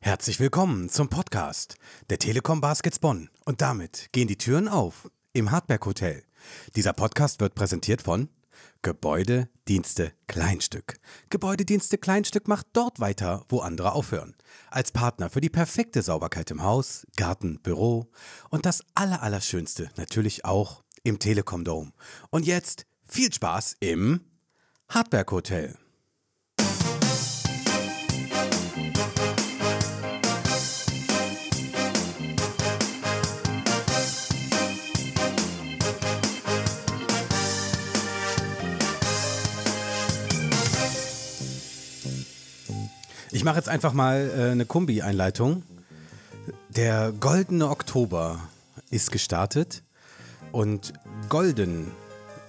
Herzlich willkommen zum Podcast der Telekom Baskets Bonn. Und damit gehen die Türen auf im Hartberg Hotel. Dieser Podcast wird präsentiert von Gebäudedienste Kleinstück. Gebäudedienste Kleinstück macht dort weiter, wo andere aufhören. Als Partner für die perfekte Sauberkeit im Haus, Garten, Büro und das Allerallerschönste natürlich auch im Telekom Dome. Und jetzt viel Spaß im Hartberg Hotel. Ich mache jetzt einfach mal äh, eine kumbi einleitung Der goldene Oktober ist gestartet und golden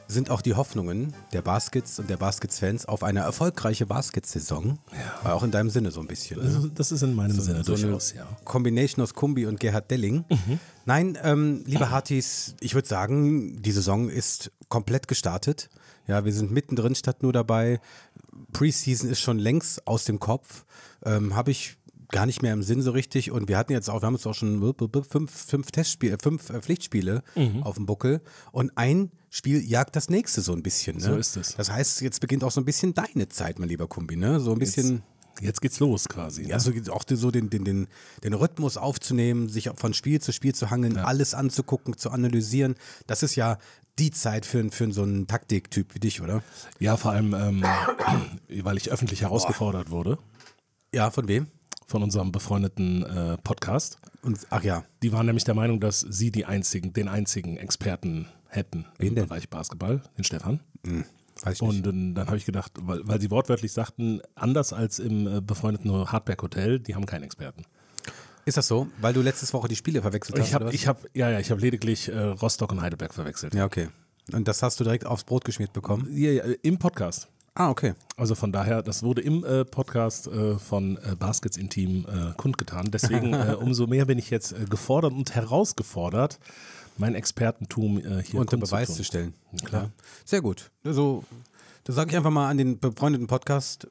sind auch die Hoffnungen der Baskets und der Baskets-Fans auf eine erfolgreiche Baskets-Saison. Ja. War auch in deinem Sinne so ein bisschen. Ne? Das ist in meinem so, Sinne so durchaus, ja. Kombination aus Kumbi und Gerhard Delling. Mhm. Nein, ähm, liebe Hartis, ich würde sagen, die Saison ist komplett gestartet. Ja, wir sind mittendrin statt nur dabei. Preseason ist schon längst aus dem Kopf. Ähm, Habe ich gar nicht mehr im Sinn so richtig. Und wir hatten jetzt auch, wir haben jetzt auch schon fünf, fünf Testspiele, äh, fünf äh, Pflichtspiele mhm. auf dem Buckel. Und ein Spiel jagt das nächste so ein bisschen. Ne? So ist es. Das heißt, jetzt beginnt auch so ein bisschen deine Zeit, mein lieber Kumbi, ne? So ein bisschen. Jetzt, jetzt geht's los quasi. Ja, ne? so auch so den, den, den, den Rhythmus aufzunehmen, sich von Spiel zu Spiel zu hangeln, ja. alles anzugucken, zu analysieren. Das ist ja die Zeit für, für so einen Taktiktyp wie dich, oder? Ja, vor allem, ähm, weil ich öffentlich herausgefordert wurde. Ja, von wem? Von unserem befreundeten äh, Podcast. Und, ach ja. Die waren nämlich der Meinung, dass sie die einzigen, den einzigen Experten hätten Wen im denn? Bereich Basketball, den Stefan. Mhm. Und dann, dann habe ich gedacht, weil, weil sie wortwörtlich sagten, anders als im äh, befreundeten Hardback Hotel, die haben keinen Experten. Ist das so? Weil du letztes Woche die Spiele verwechselt hast? Ich habe, ich ja, ja, ich habe lediglich äh, Rostock und Heidelberg verwechselt. Ja, okay. Und das hast du direkt aufs Brot geschmiert bekommen? Ja, ja äh, im Podcast. Ah, okay. Also von daher, das wurde im äh, Podcast äh, von äh, Baskets Intim äh, kundgetan. Deswegen äh, umso mehr bin ich jetzt gefordert und herausgefordert, mein Expertentum hier unter Beweis zu, zu stellen. Klar. Ja. Sehr gut. Also, das sage ich einfach mal an den befreundeten Podcast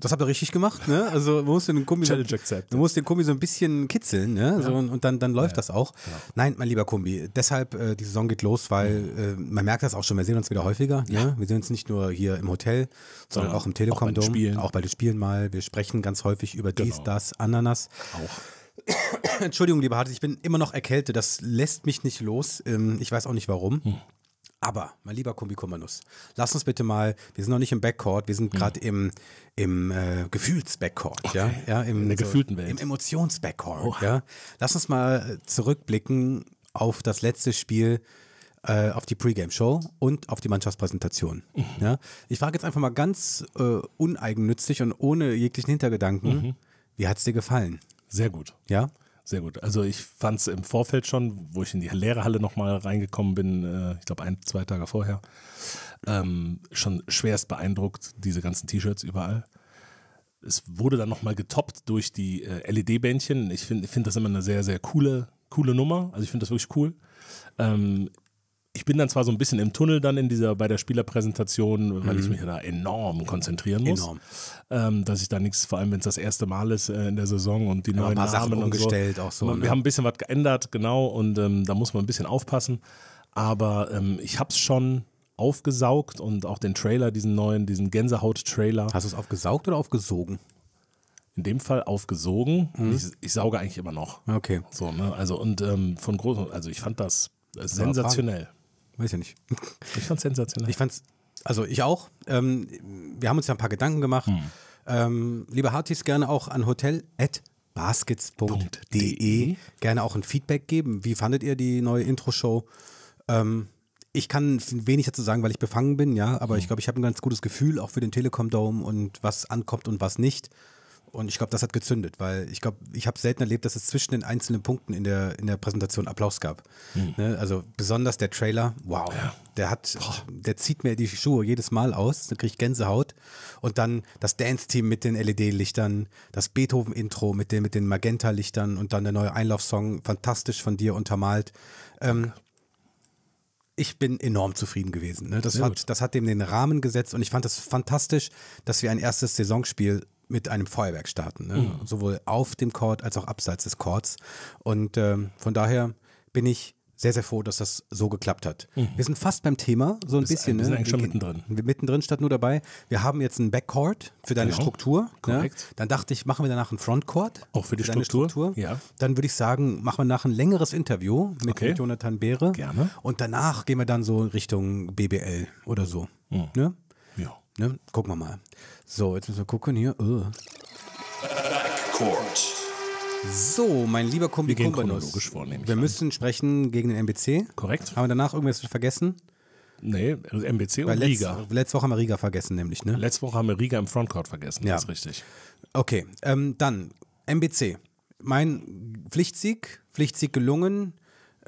das habt ihr richtig gemacht, ne? Also man muss den Kombi, Challenge accepted. man muss den Kombi so ein bisschen kitzeln, ne? So, und dann, dann läuft ja, das auch. Genau. Nein, mein lieber Kombi, deshalb, äh, die Saison geht los, weil äh, man merkt das auch schon, wir sehen uns wieder häufiger. Ne? Ja. Ne? Wir sehen uns nicht nur hier im Hotel, sondern auch im Telekom auch bei, den Spielen. auch bei den Spielen mal. Wir sprechen ganz häufig über genau. dies, das, Ananas. Auch. Entschuldigung, lieber Hartes, ich bin immer noch erkältet. Das lässt mich nicht los. Ähm, ich weiß auch nicht warum. Hm. Aber, mein lieber Kumbikummanus, lass uns bitte mal, wir sind noch nicht im Backcourt, wir sind hm. gerade im, im äh, gefühls okay. ja? ja im, In der so, also gefühlten Welt. Im Emotionsbackcourt, ja? Lass uns mal äh, zurückblicken auf das letzte Spiel, äh, auf die Pre-Game-Show und auf die Mannschaftspräsentation. Mhm. Ja? Ich frage jetzt einfach mal ganz äh, uneigennützig und ohne jeglichen Hintergedanken, mhm. wie hat es dir gefallen? Sehr gut. Ja? sehr gut. Also ich fand es im Vorfeld schon, wo ich in die Lehrerhalle nochmal reingekommen bin, äh, ich glaube ein, zwei Tage vorher, ähm, schon schwerst beeindruckt, diese ganzen T-Shirts überall. Es wurde dann nochmal getoppt durch die äh, LED-Bändchen. Ich finde find das immer eine sehr, sehr coole, coole Nummer. Also ich finde das wirklich cool. Ähm, ich bin dann zwar so ein bisschen im Tunnel dann in dieser bei der Spielerpräsentation, weil mhm. ich mich da enorm konzentrieren muss. Enorm. Ähm, dass ich da nichts, vor allem wenn es das erste Mal ist äh, in der Saison und die ja, neuen Namen Sachen umgestellt, so. auch so. ne? Wir haben ein bisschen was geändert, genau, und ähm, da muss man ein bisschen aufpassen. Aber ähm, ich es schon aufgesaugt und auch den Trailer, diesen neuen, diesen Gänsehaut-Trailer. Hast du es aufgesaugt oder aufgesogen? in dem Fall aufgesogen. Mhm. Ich, ich, sauge eigentlich immer noch. Okay. So, ne? Also und ähm, von groß, also ich fand das äh, sensationell. Weiß ja nicht. Ich fand's sensationell. Ich fand's, also ich auch. Ähm, wir haben uns ja ein paar Gedanken gemacht. Hm. Ähm, liebe Hartis, gerne auch an hotel.baskets.de gerne auch ein Feedback geben. Wie fandet ihr die neue Intro-Show? Ähm, ich kann wenig dazu sagen, weil ich befangen bin, ja, aber hm. ich glaube, ich habe ein ganz gutes Gefühl auch für den Telekom-Dome und was ankommt und was nicht. Und ich glaube, das hat gezündet, weil ich glaube, ich habe selten erlebt, dass es zwischen den einzelnen Punkten in der, in der Präsentation Applaus gab. Mhm. Ne? Also besonders der Trailer, wow, ja. der hat, Boah. der zieht mir die Schuhe jedes Mal aus, dann kriege ich Gänsehaut. Und dann das Dance-Team mit den LED-Lichtern, das Beethoven-Intro mit den, mit den Magenta-Lichtern und dann der neue Einlaufsong, fantastisch von dir untermalt. Ähm, ich bin enorm zufrieden gewesen. Ne? Das, hat, das hat dem den Rahmen gesetzt und ich fand es fantastisch, dass wir ein erstes Saisonspiel mit einem Feuerwerk starten. Ne? Mhm. Sowohl auf dem Court als auch abseits des Courts. Und ähm, von daher bin ich sehr, sehr froh, dass das so geklappt hat. Mhm. Wir sind fast beim Thema, so ein das bisschen. Wir sind ne? eigentlich schon mittendrin. Mittendrin statt nur dabei. Wir haben jetzt einen Backcourt für deine genau. Struktur. Ne? Dann dachte ich, machen wir danach einen Frontcourt. Auch für die für Struktur. Struktur. Ja. Dann würde ich sagen, machen wir nach ein längeres Interview mit, okay. mit Jonathan Beere. Gerne. Und danach gehen wir dann so Richtung BBL oder so. Mhm. Ne? Ne? Gucken wir mal. So, jetzt müssen wir gucken hier. Oh. Äh. Backcourt. So, mein lieber Kombi wir Kumbanus. Vor, wir müssen sprechen gegen den MBC. Korrekt. Haben wir danach irgendwas vergessen? Nee, also MBC Weil und letzt, Riga. Letzte Woche haben wir Riga vergessen, nämlich, ne? Letzte Woche haben wir Riga im Frontcourt vergessen, ja. das ist richtig. Okay, ähm, dann MBC. Mein Pflichtsieg, Pflichtsieg gelungen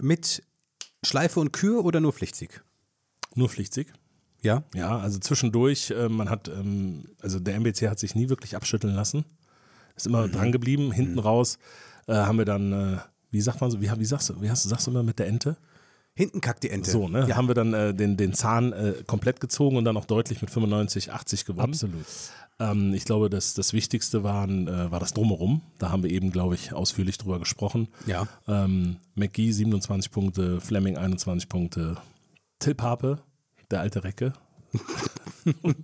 mit Schleife und Kür oder nur Pflichtsieg? Nur Pflichtsieg. Ja. Ja, also zwischendurch, äh, man hat, ähm, also der MBC hat sich nie wirklich abschütteln lassen. Ist immer mhm. dran geblieben. Hinten mhm. raus äh, haben wir dann, äh, wie sagt man so, wie, wie, sagst du, wie hast, sagst du immer mit der Ente? Hinten kackt die Ente. So, ne? Ja. Haben wir dann äh, den, den Zahn äh, komplett gezogen und dann auch deutlich mit 95, 80 gewonnen. Absolut. Ähm, ich glaube, das, das Wichtigste waren, äh, war das Drumherum. Da haben wir eben, glaube ich, ausführlich drüber gesprochen. Ja. Ähm, McGee 27 Punkte, Fleming 21 Punkte, Till Pape der alte Recke.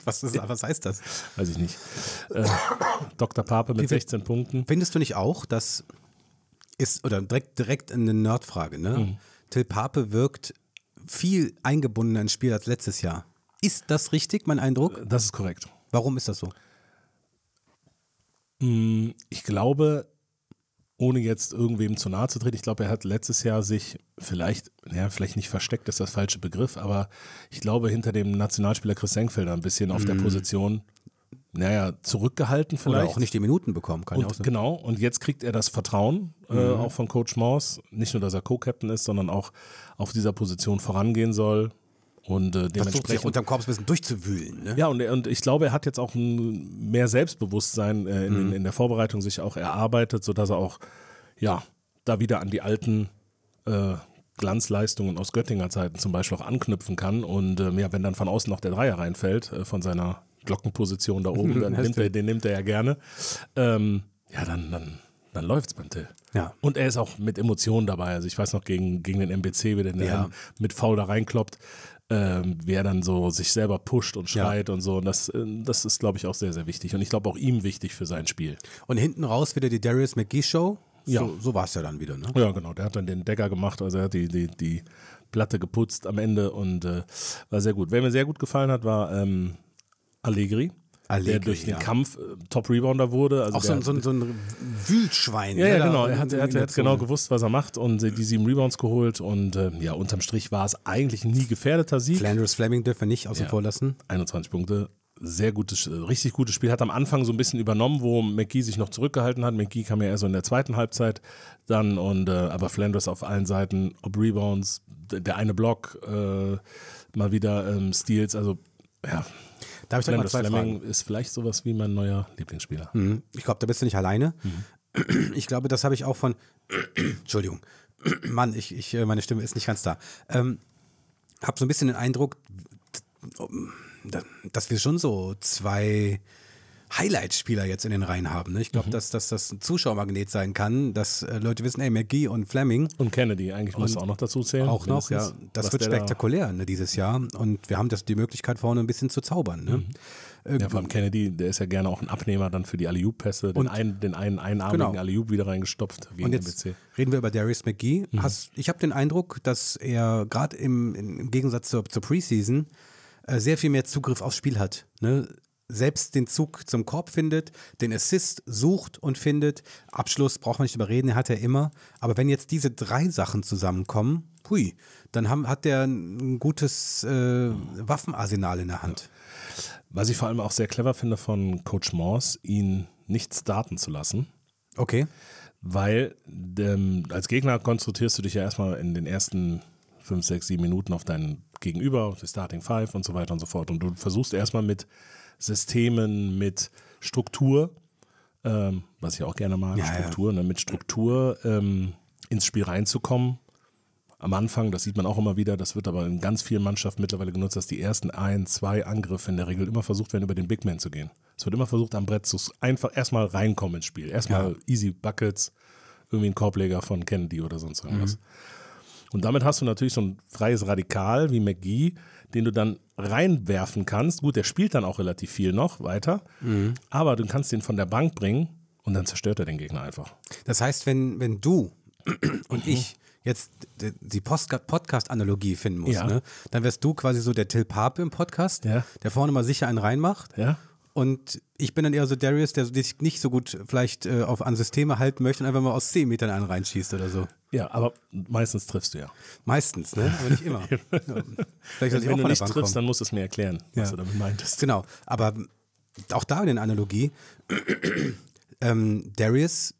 was, ist, was heißt das? Weiß ich nicht. Äh, Dr. Pape mit 16 Punkten. Findest du nicht auch, dass ist, oder direkt, direkt eine Nerdfrage, ne? Mhm. Till Pape wirkt viel eingebundener ins Spiel als letztes Jahr. Ist das richtig, mein Eindruck? Das ist korrekt. Warum ist das so? Mm, ich glaube, ohne jetzt irgendwem zu nahe zu treten, ich glaube, er hat letztes Jahr sich vielleicht, naja, vielleicht nicht versteckt, ist das falsche Begriff, aber ich glaube, hinter dem Nationalspieler Chris Senkfelder ein bisschen auf der mhm. Position, naja, zurückgehalten vielleicht. Oder auch nicht die Minuten bekommen kann. Und, genau, und jetzt kriegt er das Vertrauen äh, mhm. auch von Coach Maus. Nicht nur, dass er Co-Captain ist, sondern auch auf dieser Position vorangehen soll, und äh, dementsprechend. Versucht sich unterm Korps ein bisschen durchzuwühlen. Ne? Ja, und, und ich glaube, er hat jetzt auch ein, mehr Selbstbewusstsein äh, in, mhm. in, in, der Vorbereitung sich auch erarbeitet, sodass er auch, ja, da wieder an die alten äh, Glanzleistungen aus Göttinger Zeiten zum Beispiel auch anknüpfen kann. Und äh, ja, wenn dann von außen noch der Dreier reinfällt, äh, von seiner Glockenposition da oben, dann nimmt er, den nimmt er ja gerne. Ähm, ja, dann, dann, dann läuft's beim Till. Ja. Und er ist auch mit Emotionen dabei. Also ich weiß noch, gegen, gegen den MBC, wie der ja. mit Foul da reinkloppt ähm, wie er dann so sich selber pusht und schreit ja. und so. Und das, äh, das ist, glaube ich, auch sehr, sehr wichtig. Und ich glaube auch ihm wichtig für sein Spiel. Und hinten raus wieder die Darius McGee Show. So, ja. So, war es ja dann wieder, ne? Ja, genau. Der hat dann den Decker gemacht, also er hat die, die, die Platte geputzt am Ende und äh, war sehr gut. Wer mir sehr gut gefallen hat, war ähm, Allegri. Allegri, der durch den ja. Kampf äh, Top-Rebounder wurde. Also auch so, ein, so, ein, so ein Wühlschwein. Ja, ja ne, genau. Er hat, er hat, er hat genau gewusst, was er macht und die sieben Rebounds geholt. Und äh, ja, unterm Strich war es eigentlich nie gefährdeter Sieg. Flanders Fleming dürfen wir nicht außen ja. vor lassen. 21 Punkte, sehr gutes, äh, richtig gutes Spiel. Hat am Anfang so ein bisschen übernommen, wo McGee sich noch zurückgehalten hat. McGee kam ja eher so in der zweiten Halbzeit dann und äh, aber Flanders auf allen Seiten, ob Rebounds, der eine Block, äh, mal wieder ähm, Steals, also ja, Darf ich Orlando Fleming Fragen? ist vielleicht sowas wie mein neuer Lieblingsspieler. Mhm. Ich glaube, da bist du nicht alleine. Mhm. Ich glaube, das habe ich auch von. Entschuldigung. Mann, ich, ich, äh, meine Stimme ist nicht ganz da. Ähm, habe so ein bisschen den Eindruck, dass wir schon so zwei Highlight-Spieler jetzt in den Reihen haben. Ne? Ich glaube, mhm. dass, dass das ein Zuschauermagnet sein kann, dass äh, Leute wissen, ey, McGee und Fleming. Und Kennedy, eigentlich muss auch noch dazu zählen. Auch noch, ja. Das wird spektakulär da ne, dieses Jahr. Und wir haben das, die Möglichkeit, vorne ein bisschen zu zaubern. Ne? Mhm. Ja, vor allem Kennedy, der ist ja gerne auch ein Abnehmer dann für die alley pässe den, einen, den einen einarmigen genau. alley wieder reingestopft. Wie und jetzt MBC. reden wir über Darius McGee. Mhm. Hast, ich habe den Eindruck, dass er gerade im, im, Gegensatz zur, zur Preseason äh, sehr viel mehr Zugriff aufs Spiel hat. Ne? selbst den Zug zum Korb findet, den Assist sucht und findet. Abschluss braucht man nicht überreden, hat er immer. Aber wenn jetzt diese drei Sachen zusammenkommen, hui, dann haben, hat der ein gutes äh, Waffenarsenal in der Hand. Was ich vor allem auch sehr clever finde von Coach Moss, ihn nicht starten zu lassen. Okay. Weil ähm, als Gegner konzentrierst du dich ja erstmal in den ersten fünf, sechs, sieben Minuten auf deinen Gegenüber, auf die Starting Five und so weiter und so fort. Und du versuchst erstmal mit Systemen, mit Struktur, ähm, was ich auch gerne mag, ja, Struktur, ja. Ne, mit Struktur ähm, ins Spiel reinzukommen. Am Anfang, das sieht man auch immer wieder, das wird aber in ganz vielen Mannschaften mittlerweile genutzt, dass die ersten ein, zwei Angriffe in der Regel immer versucht werden, über den Big Man zu gehen. Es wird immer versucht, am Brett zu einfach erstmal reinkommen ins Spiel. Erstmal ja. easy Buckets, irgendwie ein Korbleger von Kennedy oder sonst irgendwas. Mhm. Und damit hast du natürlich so ein freies Radikal wie McGee, den du dann reinwerfen kannst. Gut, der spielt dann auch relativ viel noch weiter, mhm. aber du kannst den von der Bank bringen und dann zerstört er den Gegner einfach. Das heißt, wenn, wenn du und ich jetzt die Podcast-Analogie finden musst, ja. ne? dann wärst du quasi so der Till Pape im Podcast, ja. der vorne mal sicher einen reinmacht. Ja und ich bin dann eher so Darius, der sich nicht so gut vielleicht äh, auf an Systeme halten möchte und einfach mal aus 10 Metern einen reinschießt oder so. Ja, aber meistens triffst du ja. Meistens, ne? Aber nicht immer. Vielleicht sollte ich auch Wenn du nicht triffst, kommen. dann musst du es mir erklären, was du damit meintest. Genau, aber auch da in der Analogie, ähm, Darius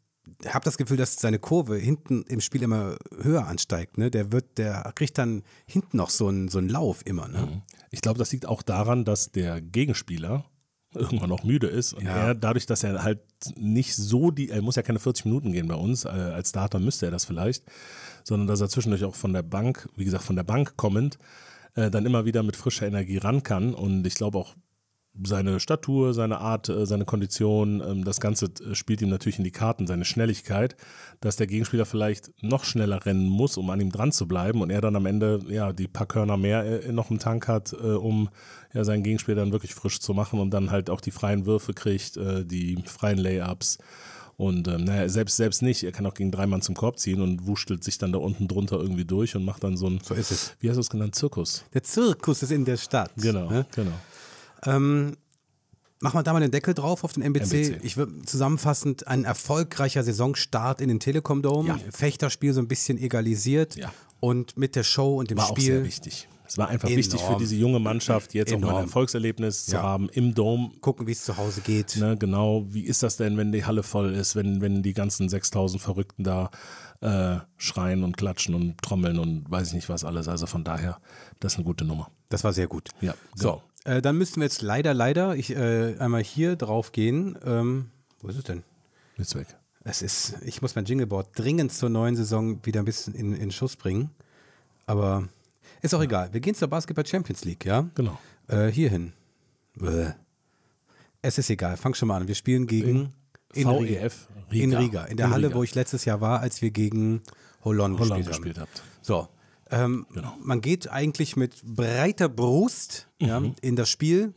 habe das Gefühl, dass seine Kurve hinten im Spiel immer höher ansteigt. Ne? Der wird, der kriegt dann hinten noch so einen, so einen Lauf immer. Ne? Mhm. Ich glaube, das liegt auch daran, dass der Gegenspieler irgendwann auch müde ist. Und ja. er, dadurch, dass er halt nicht so die, er muss ja keine 40 Minuten gehen bei uns, äh, als Starter müsste er das vielleicht, sondern dass er zwischendurch auch von der Bank, wie gesagt, von der Bank kommend, äh, dann immer wieder mit frischer Energie ran kann. Und ich glaube auch, seine Statur, seine Art, äh, seine Kondition, ähm, das Ganze äh, spielt ihm natürlich in die Karten, seine Schnelligkeit, dass der Gegenspieler vielleicht noch schneller rennen muss, um an ihm dran zu bleiben und er dann am Ende ja die paar Körner mehr äh, noch im Tank hat, um ja seinen Gegenspieler dann wirklich frisch zu machen und dann halt auch die freien Würfe kriegt, die freien Layups und ähm, naja, selbst, selbst nicht, er kann auch gegen drei Mann zum Korb ziehen und wuschtelt sich dann da unten drunter irgendwie durch und macht dann so ein, so ist es. wie hast du es genannt, Zirkus. Der Zirkus ist in der Stadt. Genau, ne? genau. Ähm, Machen wir da mal den Deckel drauf auf den MBC. MBC. Ich würde zusammenfassend ein erfolgreicher Saisonstart in den Telekom Dome. Ja. Fechterspiel so ein bisschen egalisiert ja. und mit der Show und dem War Spiel. War sehr wichtig. Es war einfach Enorm. wichtig für diese junge Mannschaft, jetzt Enorm. auch mal ein Erfolgserlebnis ja. zu haben im Dom. Gucken, wie es zu Hause geht. Ne, genau, wie ist das denn, wenn die Halle voll ist, wenn, wenn die ganzen 6000 Verrückten da äh, schreien und klatschen und trommeln und weiß ich nicht was alles. Also von daher, das ist eine gute Nummer. Das war sehr gut. Ja, genau. so. Äh, dann müssten wir jetzt leider, leider ich, äh, einmal hier drauf gehen. Ähm, wo ist es denn? Ist weg. Es ist, ich muss mein Jingleboard dringend zur neuen Saison wieder ein bisschen in, in Schuss bringen. Aber ist auch ja. egal. Wir gehen zur Basketball Champions League, ja? Genau. Äh, hierhin. Bäh. Es ist egal. Fang schon mal an. Wir spielen gegen in, in VEF Riga. E in Riga. In der in Halle, wo ich letztes Jahr war, als wir gegen Hollande Holland gespielt haben. habt. So. Ähm, genau. Man geht eigentlich mit breiter Brust mhm. ja, in das Spiel,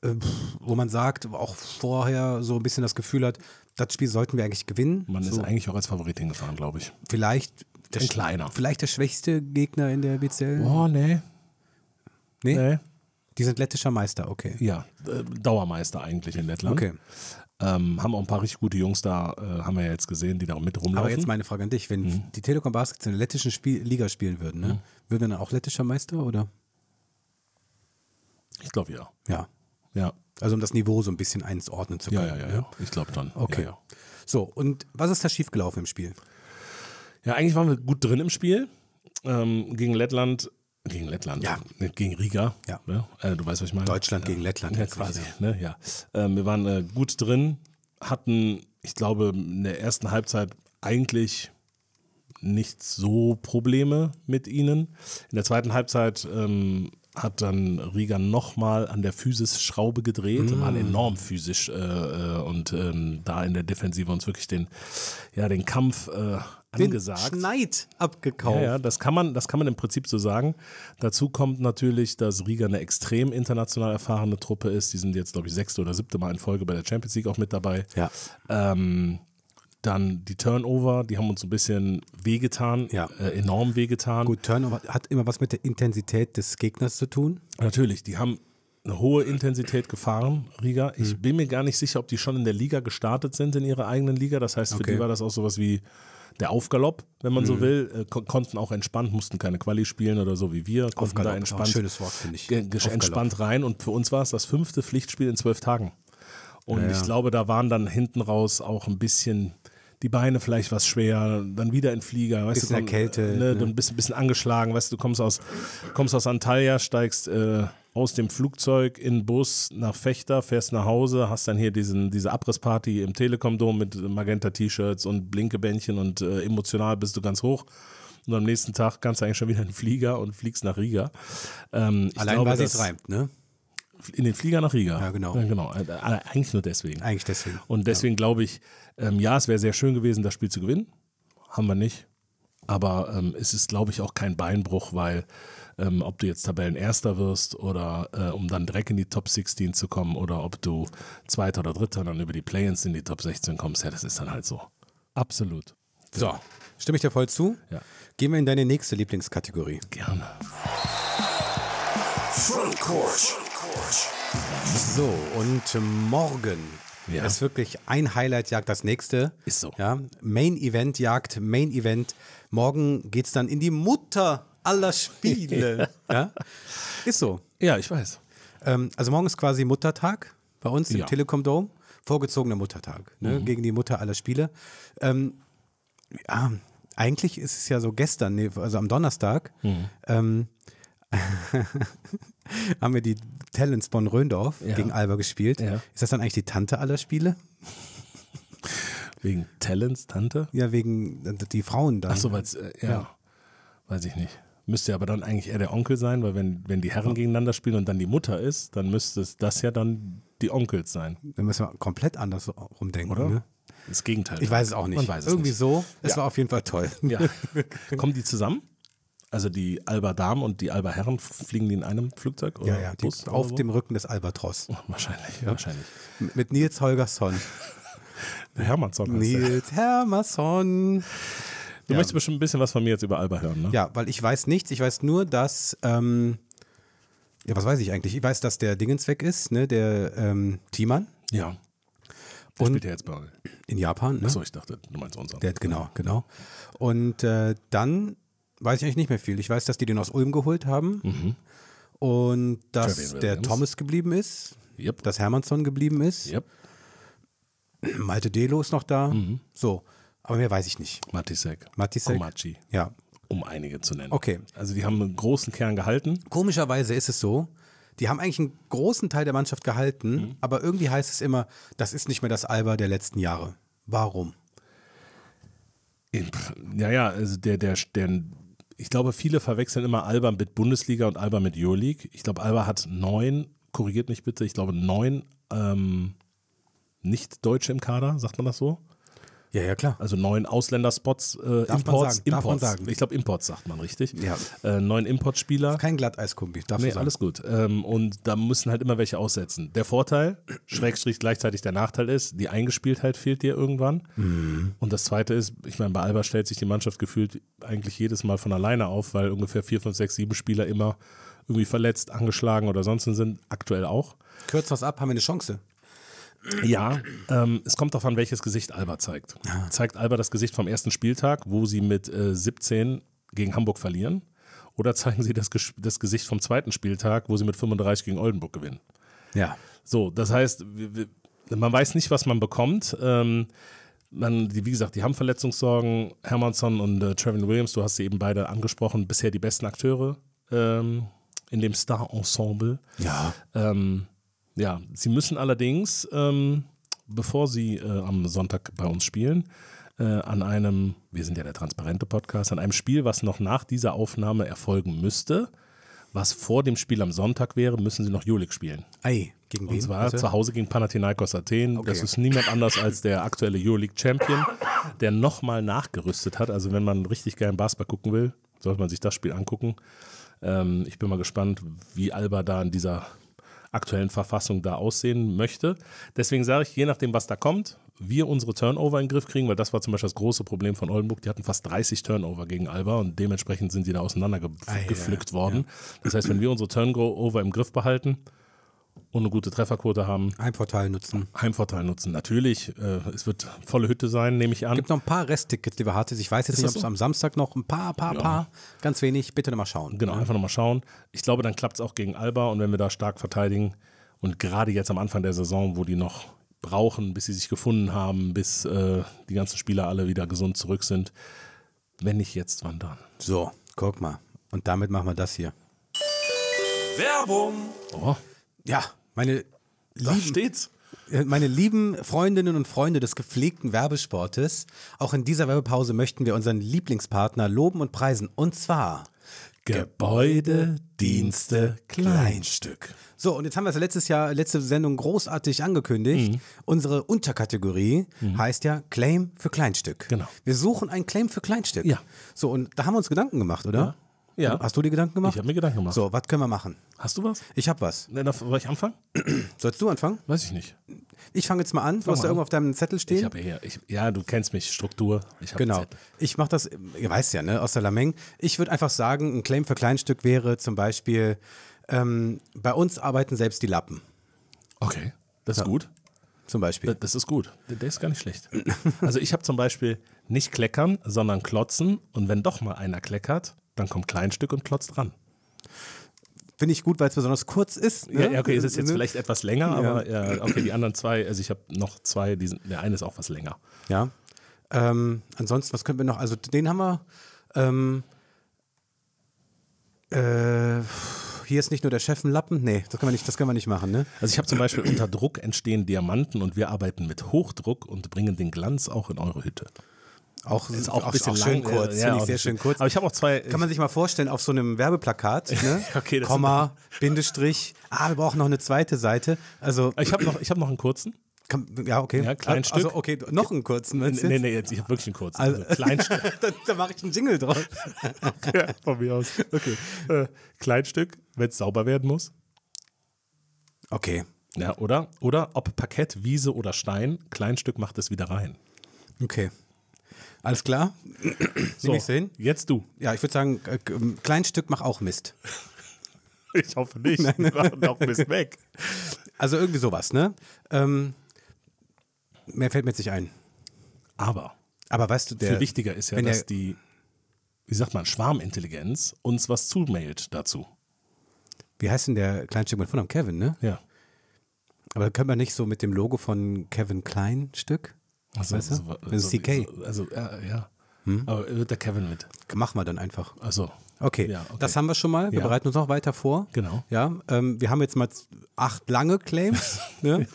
mhm. äh, wo man sagt, auch vorher so ein bisschen das Gefühl hat, das Spiel sollten wir eigentlich gewinnen. Man so. ist eigentlich auch als Favorit hingefahren, glaube ich. Vielleicht der, kleiner. Vielleicht der schwächste Gegner in der BCL. Oh, nee. Nee? Nee. Die sind lettischer Meister, okay. Ja, äh, Dauermeister eigentlich in Lettland. Okay. Ähm, haben auch ein paar richtig gute Jungs da, äh, haben wir ja jetzt gesehen, die da mit rumlaufen. Aber jetzt meine Frage an dich, wenn mhm. die Telekom Baskets in der lettischen Spiel Liga spielen würden, ne? Mhm. würden wir dann auch lettischer Meister oder? Ich glaube ja. Ja. Ja. Also um das Niveau so ein bisschen einordnen zu können. Ja, ja, ja. Ne? ja. Ich glaube dann. Okay. Ja, ja. So, und was ist da schiefgelaufen im Spiel? Ja, eigentlich waren wir gut drin im Spiel. Ähm, gegen Lettland gegen Lettland. Ja. Ne, gegen Riga. Ja. Ne? Äh, du weißt, was ich meine. Deutschland gegen Lettland. Ja, quasi. Ne? Ja. Ähm, wir waren äh, gut drin, hatten, ich glaube, in der ersten Halbzeit eigentlich nicht so Probleme mit ihnen. In der zweiten Halbzeit ähm, hat dann Riga nochmal an der Physis-Schraube gedreht, mm. waren enorm physisch äh, äh, und ähm, da in der Defensive uns wirklich den, ja, den Kampf äh, angesagt. Den Schneid abgekauft. Ja, ja, das kann, man, das kann man im Prinzip so sagen. Dazu kommt natürlich, dass Riga eine extrem international erfahrene Truppe ist. Die sind jetzt, glaube ich, sechste oder siebte Mal in Folge bei der Champions League auch mit dabei. Ja. Ähm, dann die Turnover, die haben uns ein bisschen wehgetan, ja. äh, enorm wehgetan. Gut, Turnover hat immer was mit der Intensität des Gegners zu tun. Natürlich, die haben eine hohe Intensität gefahren, Riga. Ich hm. bin mir gar nicht sicher, ob die schon in der Liga gestartet sind, in ihrer eigenen Liga. Das heißt, für okay. die war das auch sowas wie der Aufgalopp, wenn man hm. so will. Äh, kon konnten auch entspannt, mussten keine Quali spielen oder so wie wir. Konnten Aufgalopp, da entspannt, ein schönes Wort, finde ich. Entspannt rein. Und für uns war es das fünfte Pflichtspiel in zwölf Tagen. Und ja. ich glaube, da waren dann hinten raus auch ein bisschen die Beine vielleicht was schwer, dann wieder in Flieger, weißt bisschen du, komm, Kälte, ne, ne? bist ein bisschen angeschlagen, weißt du, du kommst aus, kommst aus Antalya, steigst äh, aus dem Flugzeug in Bus nach Fechter, fährst nach Hause, hast dann hier diesen, diese Abrissparty im Telekom-Dom mit Magenta-T-Shirts und Blinkebändchen und äh, emotional bist du ganz hoch. Und am nächsten Tag kannst du eigentlich schon wieder in den Flieger und fliegst nach Riga. Ähm, Allein, glaube, weil sie es reimt, ne? in den Flieger nach Riga. Ja, genau. Ja, genau. Äh, äh, eigentlich nur deswegen. Eigentlich deswegen. Und deswegen ja. glaube ich, ähm, ja, es wäre sehr schön gewesen, das Spiel zu gewinnen. Haben wir nicht. Aber ähm, es ist, glaube ich, auch kein Beinbruch, weil ähm, ob du jetzt Tabellenerster wirst oder äh, um dann direkt in die Top 16 zu kommen oder ob du Zweiter oder Dritter dann über die Play-Ins in die Top 16 kommst, ja, das ist dann halt so. Absolut. So, stimme ich dir voll zu? Ja. Gehen wir in deine nächste Lieblingskategorie. Gerne. Front Court. So, und morgen ja. ist wirklich ein Highlight jagt das nächste. Ist so. Ja, Main Event jagd Main Event. Morgen geht es dann in die Mutter aller Spiele. ja? Ist so. Ja, ich weiß. Ähm, also morgen ist quasi Muttertag bei uns im ja. Telekom Dome. Vorgezogener Muttertag ne? mhm. gegen die Mutter aller Spiele. Ähm, ja, eigentlich ist es ja so gestern, also am Donnerstag. Mhm. Ähm, haben wir die Talents von Röndorf ja. gegen Alba gespielt. Ja. Ist das dann eigentlich die Tante aller Spiele? Wegen Talents, Tante? Ja, wegen äh, die Frauen dann. Ach so, weil äh, ja, ja, weiß ich nicht. Müsste aber dann eigentlich eher der Onkel sein, weil wenn, wenn die Herren gegeneinander spielen und dann die Mutter ist, dann müsste es das ja dann die Onkels sein. Dann müssen wir komplett anders rumdenken, oder? Ne? Das Gegenteil. Ich weiß es auch nicht. Irgendwie nicht. so. Es ja. war auf jeden Fall toll. Ja. Kommen die zusammen? Also die Alba Damen und die Alba Herren fliegen die in einem Flugzeug? Oder ja, ja, Bus die, auf so? dem Rücken des Albatross. Oh, wahrscheinlich, ja. wahrscheinlich. Mit Nils Holgersson. Hermannsson. Nils Hermannsson. Du ja. möchtest bestimmt ein bisschen was von mir jetzt über Alba hören, ne? Ja, weil ich weiß nichts. Ich weiß nur, dass. Ähm, ja, was weiß ich eigentlich? Ich weiß, dass der Dingens ist, ne? Der ähm, Thiemann. Ja. Der und spielt ja jetzt bei In Japan, ne? Achso, ich dachte, du meinst unseren. Der, genau, genau. Und äh, dann weiß ich eigentlich nicht mehr viel. Ich weiß, dass die den aus Ulm geholt haben mhm. und dass der Thomas geblieben ist, yep. dass Hermannsson geblieben ist. Yep. Malte Delo ist noch da. Mhm. So, aber mehr weiß ich nicht. Matisek. Matisek. Omachi. Ja. Um einige zu nennen. Okay. Also die haben einen großen Kern gehalten. Komischerweise ist es so, die haben eigentlich einen großen Teil der Mannschaft gehalten, mhm. aber irgendwie heißt es immer, das ist nicht mehr das Alba der letzten Jahre. Warum? Ja, ja, also der, der, der ich glaube, viele verwechseln immer Alba mit Bundesliga und Alba mit Euroleague. Ich glaube, Alba hat neun, korrigiert mich bitte, ich glaube neun ähm, Nicht-Deutsche im Kader, sagt man das so? Ja, ja, klar. Also neun Ausländerspots, äh, darf Imports, sagen, Imports. Darf ich glaube Imports sagt man richtig. Ja. Äh, neun Importspieler. Kein Glatteiskombi, darf Nee, alles gut. Ähm, und da müssen halt immer welche aussetzen. Der Vorteil, Schrägstrich gleichzeitig der Nachteil ist, die Eingespieltheit fehlt dir irgendwann. Mhm. Und das zweite ist, ich meine, bei Alba stellt sich die Mannschaft gefühlt eigentlich jedes Mal von alleine auf, weil ungefähr vier, fünf, sechs, sieben Spieler immer irgendwie verletzt, angeschlagen oder sonst sind, aktuell auch. Kürzt was ab, haben wir eine Chance. Ja, ähm, es kommt darauf an, welches Gesicht Alba zeigt. Ah. Zeigt Alba das Gesicht vom ersten Spieltag, wo sie mit äh, 17 gegen Hamburg verlieren? Oder zeigen sie das, das Gesicht vom zweiten Spieltag, wo sie mit 35 gegen Oldenburg gewinnen? Ja. So, das heißt, man weiß nicht, was man bekommt. Ähm, man, die, wie gesagt, die haben Verletzungssorgen. Hermanson und äh, Trevin Williams, du hast sie eben beide angesprochen, bisher die besten Akteure ähm, in dem Star-Ensemble. Ja. Ähm, ja, sie müssen allerdings, ähm, bevor sie äh, am Sonntag bei uns spielen, äh, an einem, wir sind ja der transparente Podcast, an einem Spiel, was noch nach dieser Aufnahme erfolgen müsste, was vor dem Spiel am Sonntag wäre, müssen sie noch Julik spielen. Ei, gegen wen? Und zwar also? zu Hause gegen Panathinaikos Athen. Okay. Das ist niemand anders als der aktuelle Euroleague-Champion, der nochmal nachgerüstet hat. Also wenn man richtig geilen Basketball gucken will, sollte man sich das Spiel angucken. Ähm, ich bin mal gespannt, wie Alba da in dieser aktuellen Verfassung da aussehen möchte. Deswegen sage ich, je nachdem, was da kommt, wir unsere Turnover in den Griff kriegen, weil das war zum Beispiel das große Problem von Oldenburg. Die hatten fast 30 Turnover gegen Alba und dementsprechend sind die da auseinandergepflückt ah, ja, worden. Ja. Das heißt, wenn wir unsere Turnover im Griff behalten, und eine gute Trefferquote haben. Heimvorteil nutzen. Heimvorteil nutzen, natürlich. Äh, es wird volle Hütte sein, nehme ich an. Es gibt noch ein paar Resttickets, die wir hatten. Ich weiß jetzt Ist nicht, ob es so? am Samstag noch ein paar, paar, ja. paar, ganz wenig. Bitte nochmal schauen. Genau, ja. Ne? einfach nochmal schauen. Ich glaube, dann klappt es auch gegen Alba und wenn wir da stark verteidigen und gerade jetzt am Anfang der Saison, wo die noch brauchen, bis sie sich gefunden haben, bis äh, die ganzen Spieler alle wieder gesund zurück sind. Wenn nicht jetzt, wann dann? So, guck mal. Und damit machen wir das hier. Werbung! Oh. Ja, meine lieben, steht's. Meine lieben Freundinnen und Freunde des gepflegten Werbesportes, auch in dieser Werbepause möchten wir unseren Lieblingspartner loben und preisen. Und zwar Gebäude, Dienste, Kleinstück. So, und jetzt haben wir es letztes Jahr, letzte Sendung großartig angekündigt. Mhm. Unsere Unterkategorie mhm. heißt ja Claim für Kleinstück. Genau. Wir suchen ein Claim für Kleinstück. Ja. So, und da haben wir uns Gedanken gemacht, oder? Ja. ja. Hast du dir Gedanken gemacht? Ich habe mir Gedanken gemacht. So, was können wir machen? Hast du was? Ich habe was. Na, darf, soll ich anfangen? Sollst du anfangen? Weiß ich nicht. Ich fange jetzt mal an. Du hast da irgendwo auf deinem Zettel stehen. Ich habe ja, ja, du kennst mich, Struktur. Ich genau. Ich mache das, ihr weißt ja, ne, aus der Lameng. Ich würde einfach sagen, ein Claim für Kleinstück wäre zum Beispiel, ähm, bei uns arbeiten selbst die Lappen. Okay, das ist gut. Zum Beispiel. Das, das ist gut. Der ist gar nicht schlecht. also ich habe zum Beispiel nicht kleckern, sondern klotzen. Und wenn doch mal einer kleckert, dann kommt Kleinstück und klotzt dran. Finde ich gut, weil es besonders kurz ist. Ne? Ja, okay, es ist jetzt ne? vielleicht etwas länger, ja. aber ja, okay, die anderen zwei, also ich habe noch zwei, die sind, der eine ist auch was länger. Ja. Ähm, ansonsten, was könnten wir noch? Also den haben wir. Ähm, äh, hier ist nicht nur der Chef Nee, das können wir nicht, das können wir nicht machen. Ne? Also ich habe zum Beispiel unter Druck entstehen Diamanten und wir arbeiten mit Hochdruck und bringen den Glanz auch in eure Hütte. Auch, ist auch, auch, ein bisschen auch schön lang, kurz, ja, finde ich sehr schön kurz. Aber ich habe auch zwei. Kann man sich mal vorstellen, auf so einem Werbeplakat, ne? okay, Komma, Bindestrich, ah, wir brauchen noch eine zweite Seite. Also ich habe noch, hab noch einen kurzen. ja, okay. Ja, klein Stück. Also, okay, noch einen kurzen. nee, jetzt? nee, jetzt, ich habe wirklich einen kurzen. Also, also Stück. da da mache ich einen Jingle drauf. ja, von mir aus. Okay. Äh, Kleinstück, wenn es sauber werden muss. Okay. Ja, oder? Oder ob Parkett, Wiese oder Stein, Kleinstück macht es wieder rein. Okay. Alles klar. so, ich sehen. jetzt du. Ja, ich würde sagen, äh, ähm, klein Stück mach auch Mist. ich hoffe nicht. Wir machen doch Mist weg. Also irgendwie sowas, ne? Ähm, mehr fällt mir jetzt nicht ein. Aber. Aber weißt du, der, viel wichtiger ist ja, dass der, die, wie sagt man, Schwarmintelligenz uns was zumailt dazu. Wie heißt denn der Kleinstück mit Vornamen? Kevin, ne? Ja. Aber können wir nicht so mit dem Logo von Kevin Klein Stück? Also, weißt du? So, das ist DK. So, also, äh, ja. Hm? Aber wird der Kevin mit. Machen wir dann einfach. Also. Okay. Ja, okay. das haben wir schon mal. Wir ja. bereiten uns noch weiter vor. Genau. Ja, ähm, wir haben jetzt mal acht lange Claims, ne?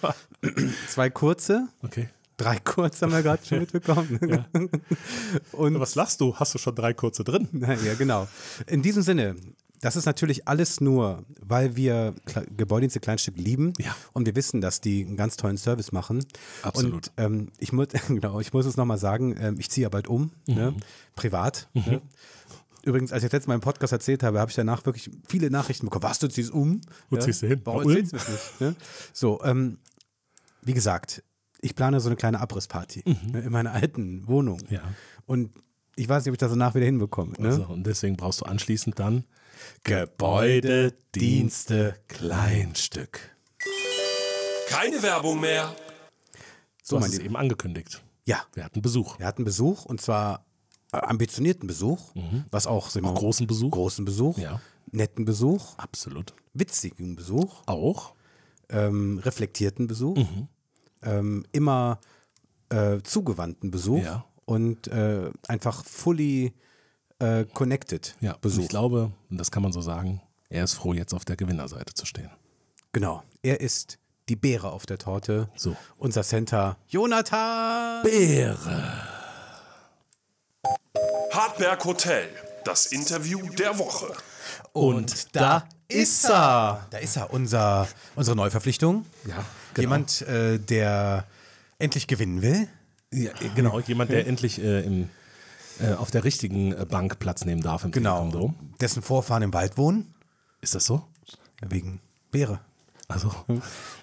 zwei kurze. Okay. Drei kurze haben wir gerade schon mitbekommen. Ja. Und was lachst du? Hast du schon drei kurze drin? Na, ja, genau. In diesem Sinne, das ist natürlich alles nur, weil wir Gebäudienste Kleinstück lieben ja. und wir wissen, dass die einen ganz tollen Service machen. Absolut. Und, ähm, ich, mu genau, ich muss es nochmal sagen, ähm, ich ziehe ja bald um, ne, mhm. ne? privat. Mhm. Ne? Übrigens, als ich jetzt meinen Podcast erzählt habe, habe ich danach wirklich viele Nachrichten bekommen. Was, du ziehst um? Wo ja? ziehst du hin? Warum erzählst du nicht? Ne? So, ähm, wie gesagt, ich plane so eine kleine Abrissparty mhm. Ne, in meiner alten Wohnung. Ja. Und ich weiß nicht, ob ich das danach wieder hinbekomme. Ne? Also, und deswegen brauchst du anschließend dann Gebäudedienste Kleinstück. Keine Werbung mehr. So, du hast es eben angekündigt. Ja. Wir hatten Besuch. Wir hatten Besuch und zwar äh, ambitionierten Besuch, mhm. was auch Simon, auch großen Besuch, großen Besuch, ja. netten Besuch, absolut, witzigen Besuch, auch ähm, reflektierten Besuch, mhm. ähm, immer äh, zugewandten Besuch. Ja und äh, einfach fully äh, connected ja, besucht. Ich glaube, und das kann man so sagen, er ist froh, jetzt auf der Gewinnerseite zu stehen. Genau. Er ist die Beere auf der Torte. So. Unser Center, Jonathan Beere. Hartberg Hotel, das Interview der Woche. Und, und da, da ist er. Da ist er, unser, unsere Neuverpflichtung. Ja, genau. Jemand, äh, der endlich gewinnen will. Ja, äh, genau, jemand, der endlich äh, im, äh, auf der richtigen äh, Bank Platz nehmen darf im Genau, dessen Vorfahren im Wald wohnen. Ist das so? wegen Beere. Also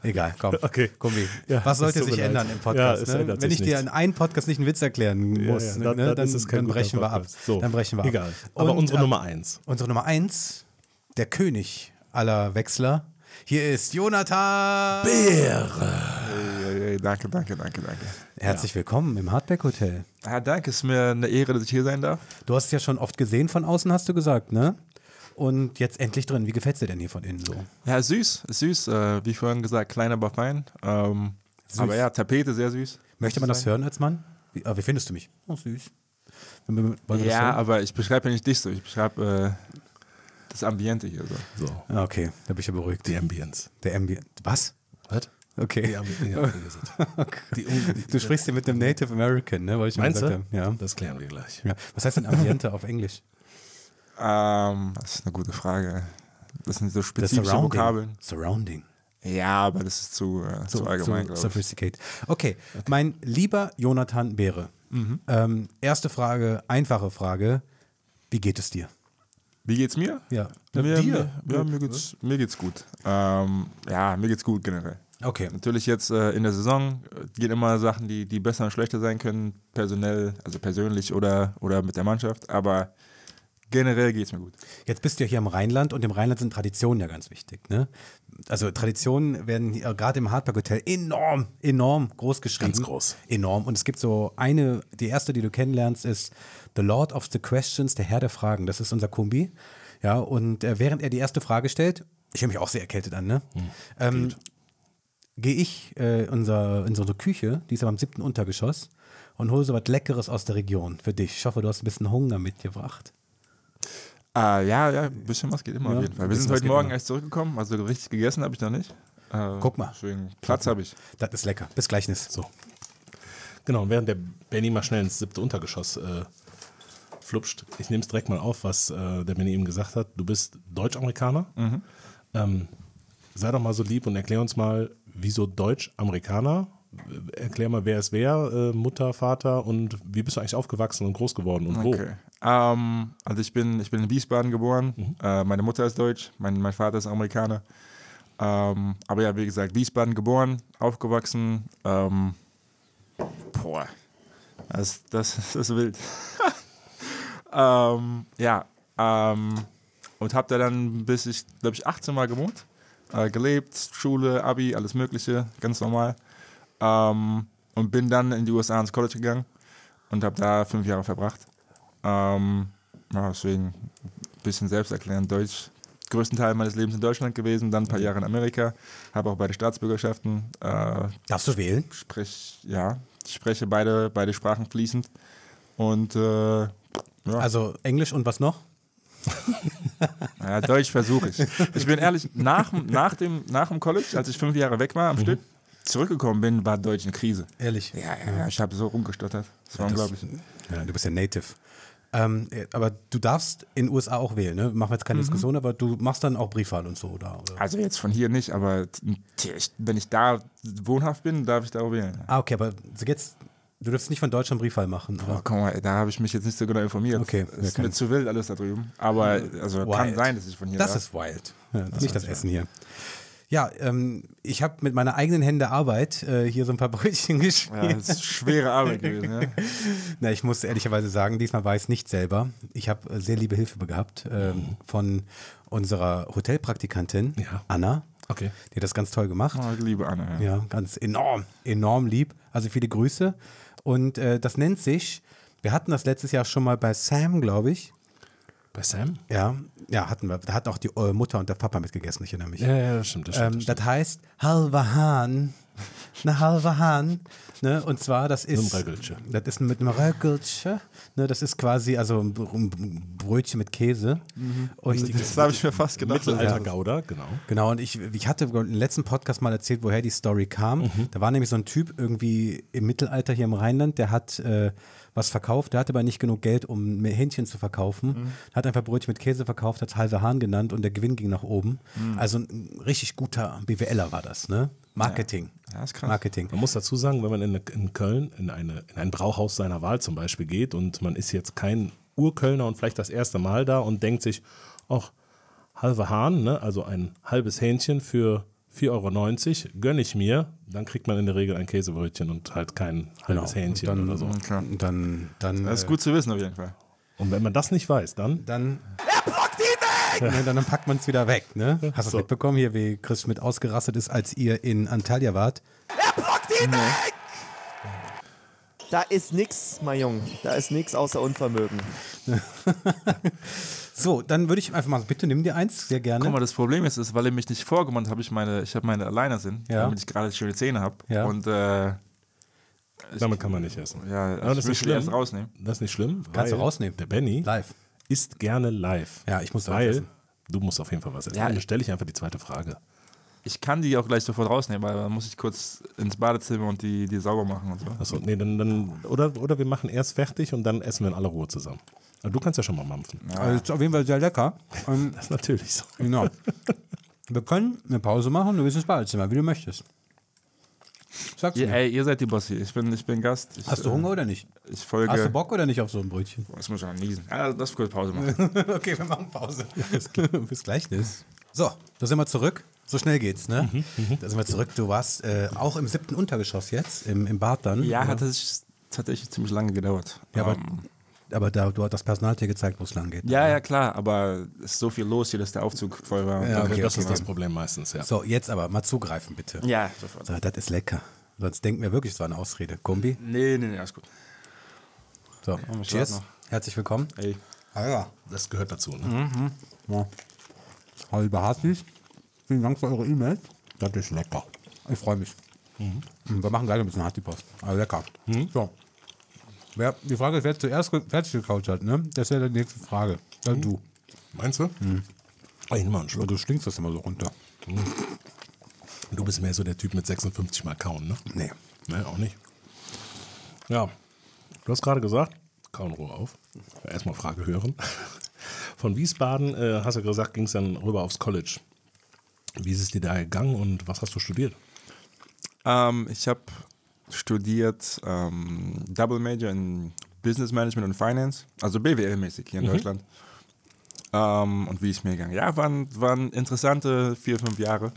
egal, komm. Okay. Kombi. Ja, Was sollte sich leid. ändern im Podcast? Ja, ne? Wenn ich dir in einem Podcast nicht einen Witz erklären ja, muss, ne? dann, dann, dann, brechen wir ab. So. Dann brechen wir egal. ab. Egal. Aber Und, unsere äh, Nummer eins. Unsere Nummer eins, der König aller Wechsler, hier ist Jonathan Beere. Danke, danke, danke, danke. Herzlich ja. willkommen im Hardback Hotel. Ja, danke, ist mir eine Ehre, dass ich hier sein darf. Du hast es ja schon oft gesehen von außen, hast du gesagt, ne? Und jetzt endlich drin. Wie gefällt es dir denn hier von innen so? Ja, süß, süß. Äh, wie vorhin gesagt, klein, aber fein. Ähm, aber ja, Tapete, sehr süß. Möchte man das hören als Mann? Wie, ah, wie findest du mich? Oh, süß. Ja, aber ich beschreibe ja nicht dich so. Ich beschreibe äh, das Ambiente hier. So. so. Ah, okay, da bin ich ja beruhigt. Die Ambience. Der Ambient. Was? Was? Okay. Die, Ambi die, du sprichst hier mit einem Native American, ne? Wollte ich Meinst gesagt du? Ja. Das klären wir gleich. Ja. Was heißt denn Ambiente auf Englisch? Um, ähm, das ist eine gute Frage. Das sind so spezifische Surrounding. Vokabeln. Surrounding. Ja, aber das ist zu, äh, so, zu allgemein, so sophisticated. Okay. okay. mein lieber Jonathan Beere. Mhm. Ähm, erste Frage, einfache Frage. Wie geht es dir? Wie geht's mir? Ja. Mir, Dir? Mir, ja, mir geht's, mir geht's gut. Ähm, ja, mir geht's gut generell. Okay. Natürlich jetzt äh, in der Saison äh, gehen immer Sachen, die, die besser und schlechter sein können, personell, also persönlich oder, oder mit der Mannschaft. Aber generell geht es mir gut. Jetzt bist du ja hier im Rheinland und im Rheinland sind Traditionen ja ganz wichtig. Ne? Also Traditionen werden gerade im Hardback Hotel enorm, enorm groß geschrieben. Ganz groß. Enorm. Und es gibt so eine, die erste, die du kennenlernst, ist The Lord of the Questions, der Herr der Fragen. Das ist unser Kombi. Ja, und äh, während er die erste Frage stellt, ich höre mich auch sehr erkältet an, ne? Hm, ähm, Gehe ich äh, unser, in unsere Küche, die ist aber im siebten Untergeschoss, und hole so was Leckeres aus der Region für dich. Ich hoffe, du hast ein bisschen Hunger mitgebracht. Ah, ja, ja, ein bisschen was geht immer ja, auf jeden Fall. Wir sind heute Morgen immer. erst zurückgekommen, also richtig gegessen habe ich noch nicht. Äh, Guck mal. Schön. Platz habe ich. Das ist lecker. Bis gleich, Nis. So. Genau, und während der Benny mal schnell ins siebte Untergeschoss äh, flupscht, ich nehme es direkt mal auf, was äh, der Benny eben gesagt hat. Du bist Deutsch-Amerikaner. Mhm. Ähm, sei doch mal so lieb und erklär uns mal, wieso Deutsch-Amerikaner erklär mal, wer ist wer, äh, Mutter, Vater und wie bist du eigentlich aufgewachsen und groß geworden und wo? Okay. Um, ähm, also ich bin, ich bin in Wiesbaden geboren, mhm. uh, meine Mutter ist deutsch, mein, mein Vater ist Amerikaner. Um, ähm, aber ja, wie gesagt, Wiesbaden geboren, aufgewachsen. Um, ähm, boah, das, das, das ist wild. ja, und habe da dann, bis ich, glaube ich, 18 Mal gewohnt, uh, gelebt, Schule, Abi, alles Mögliche, ganz normal. Ähm, und bin dann in die USA ins College gegangen und habe da fünf Jahre verbracht. Ähm, ja, deswegen ein bisschen selbsterklärend Deutsch. Größten Teil meines Lebens in Deutschland gewesen, dann ein paar mhm. Jahre in Amerika, habe auch beide Staatsbürgerschaften. Äh, Darfst du wählen? Sprich, ja, ich spreche beide, beide Sprachen fließend. Und äh, ja. Also Englisch und was noch? naja, Deutsch versuche ich. Ich bin ehrlich, nach, nach, dem, nach dem College, als ich fünf Jahre weg war am mhm. Stück, zurückgekommen bin, war Deutsch eine Krise. Ehrlich? Ja, ja ich habe so rumgestottert. Das war ja, das, Ja, du bist ja Native. Ähm, aber du darfst in den USA auch wählen, ne? Machen wir jetzt keine mhm. Diskussion, aber du machst dann auch Briefwahl und so, oder? Also jetzt von hier nicht, aber wenn ich da wohnhaft bin, darf ich da auch wählen. Ah, okay, aber jetzt, du darfst nicht von Deutschland Briefwahl machen. Boah, komm mal, da habe ich mich jetzt nicht so genau informiert. Okay. Das ist mir zu wild alles da drüben. Aber also wild. kann sein, dass ich von hier Das darf. ist wild. Ja, das, das nicht das Essen hier. Ja, ähm, ich habe mit meiner eigenen Hände Arbeit äh, hier so ein paar Brötchen geschmiert. Ja, das ist schwere Arbeit gewesen. Ja. Na, ich muss ehrlicherweise sagen, diesmal war ich es nicht selber. Ich habe äh, sehr liebe Hilfe gehabt ähm, von unserer Hotelpraktikantin ja. Anna. Okay. Die hat das ganz toll gemacht. Oh, liebe Anna. Ja. ja, ganz enorm, enorm lieb. Also viele Grüße. Und äh, das nennt sich, wir hatten das letztes Jahr schon mal bei Sam, glaube ich. Bei Sam? Ja, ja, hatten wir. Da hatten auch die äh, Mutter und der Papa mitgegessen, ich erinnere mich. Ja, ja, das stimmt. Das, stimmt, ähm, das, stimmt. das heißt halber Hahn. Eine halbe Hahn. Ne? Und zwar, das ist. Das ist mit einem Röckelche. Ne? Das ist quasi also ein Brötchen mit Käse. Mhm. Und das habe ich mir fast gedacht. Mittelalter-Gouda, genau. Genau, und ich, ich hatte im letzten Podcast mal erzählt, woher die Story kam. Mhm. Da war nämlich so ein Typ irgendwie im Mittelalter hier im Rheinland, der hat. Äh, was verkauft. Der hatte aber nicht genug Geld, um mehr Hähnchen zu verkaufen. Mhm. Hat einfach Brötchen mit Käse verkauft, hat halbe Hahn genannt und der Gewinn ging nach oben. Mhm. Also ein richtig guter BWLer war das, ne? Marketing. Ja. ja. ist krass. Marketing. Man muss dazu sagen, wenn man in, in Köln in, eine, in ein Brauhaus seiner Wahl zum Beispiel geht und man ist jetzt kein Urkölner und vielleicht das erste Mal da und denkt sich, ach, halbe Hahn, ne? also ein halbes Hähnchen für 4,90 Euro, gönne ich mir, dann kriegt man in der Regel ein Käsebrötchen und halt kein halbes genau. Hähnchen dann, oder so. Klar. Dann, dann, das ist äh, gut zu wissen auf jeden Fall. Und wenn man das nicht weiß, dann. Dann. Er packt ihn weg! Ja. dann packt man es wieder weg. Ne? Hast du so. mitbekommen hier, wie Chris Schmidt ausgerastet ist, als ihr in Antalya wart? Er packt ihn ja. Mhm. weg! Da ist nix, mein Jung. Da ist nix außer Unvermögen. so, dann würde ich einfach mal, bitte nimm dir eins, sehr gerne. Guck mal, das Problem ist, ist weil ihr mich nicht vorgemacht habt, ich meine, ich habe meine Aligner sind, ja. damit ich gerade schöne Zähne habe. Ja. Und äh, ich, damit kann man nicht essen. Ja, also das ist nicht schlimm. Erst rausnehmen. Das ist nicht schlimm. Kannst du rausnehmen. Der Benny live isst gerne live. Ja, ich muss weil du musst auf jeden Fall was essen. Ja, dann stelle ich einfach die zweite Frage. Ich kann die auch gleich sofort rausnehmen, weil dann muss ich kurz ins Badezimmer und die, die sauber machen und so. Achso, nee, dann, dann oder, oder wir machen erst fertig und dann essen wir in aller Ruhe zusammen. Also du kannst ja schon mal mampfen. Ja. Also ist auf jeden Fall sehr lecker. Und das ist natürlich so. Genau. Wir können eine Pause machen, du bist ins Badezimmer, wie du möchtest. Sag's ihr, mir. Ey, ihr seid die Bossi. Ich bin, ich bin Gast. Ich, Hast du Hunger äh, oder nicht? Ich folge. Hast du Bock oder nicht auf so ein Brötchen? Das muss ich mal niesen. Ja, ah, lass kurz Pause machen. okay, wir machen Pause. Bis gleich. Ist. So, da sind wir zurück. So schnell geht's, ne? Mhm, mhm, da sind wir zurück. Du warst äh, auch im siebten Untergeschoss jetzt, im, im Bad dann. Ja, oder? hat es tatsächlich ziemlich lange gedauert. Ja, aber, um, ähm. aber da, du hast das Personal dir gezeigt, wo es lang geht. Ja, ne? ja, klar, aber es ist so viel los hier, dass der Aufzug voll war. Ja, okay, das ist das Problem meistens, ja. So, jetzt aber mal zugreifen, bitte. Ja, sofort. So, das ist lecker. Sonst denkt mir wirklich, es war eine Ausrede. Kombi? Nee, nee, nee, alles gut. So, ja, cheers. Herzlich willkommen. Ey. Ah ja, das gehört dazu, ne? Mhm. Ja. Halber Hartwig. Vielen Dank für eure E-Mails. Das ist lecker. Ich freue mich. Mhm. Wir machen gleich ein bisschen Hatipost. Aber also lecker. Mhm. So. Wer, die Frage ist, wer zuerst fertig gekaut hat, ne? Das wäre die nächste Frage. Dann mhm. du. Meinst du? Mhm. Ah, ich nehme einen Schluck. Du stinkst das immer so runter. Mhm. Du bist mehr so der Typ mit 56 Mal kauen, ne? Nee. Nee, auch nicht. Ja. Du hast gerade gesagt, kauen Ruhe auf. Erstmal Frage hören. Von Wiesbaden, äh, hast du gesagt, ging es dann rüber aufs College. Wie ist es dir da gegangen und was hast du studiert? Ähm, ich habe studiert ähm, Double Major in Business Management und Finance, also BWL-mäßig hier in mhm. Deutschland. Ähm, und wie ist es mir gegangen? Ja, waren, waren interessante vier, fünf Jahre.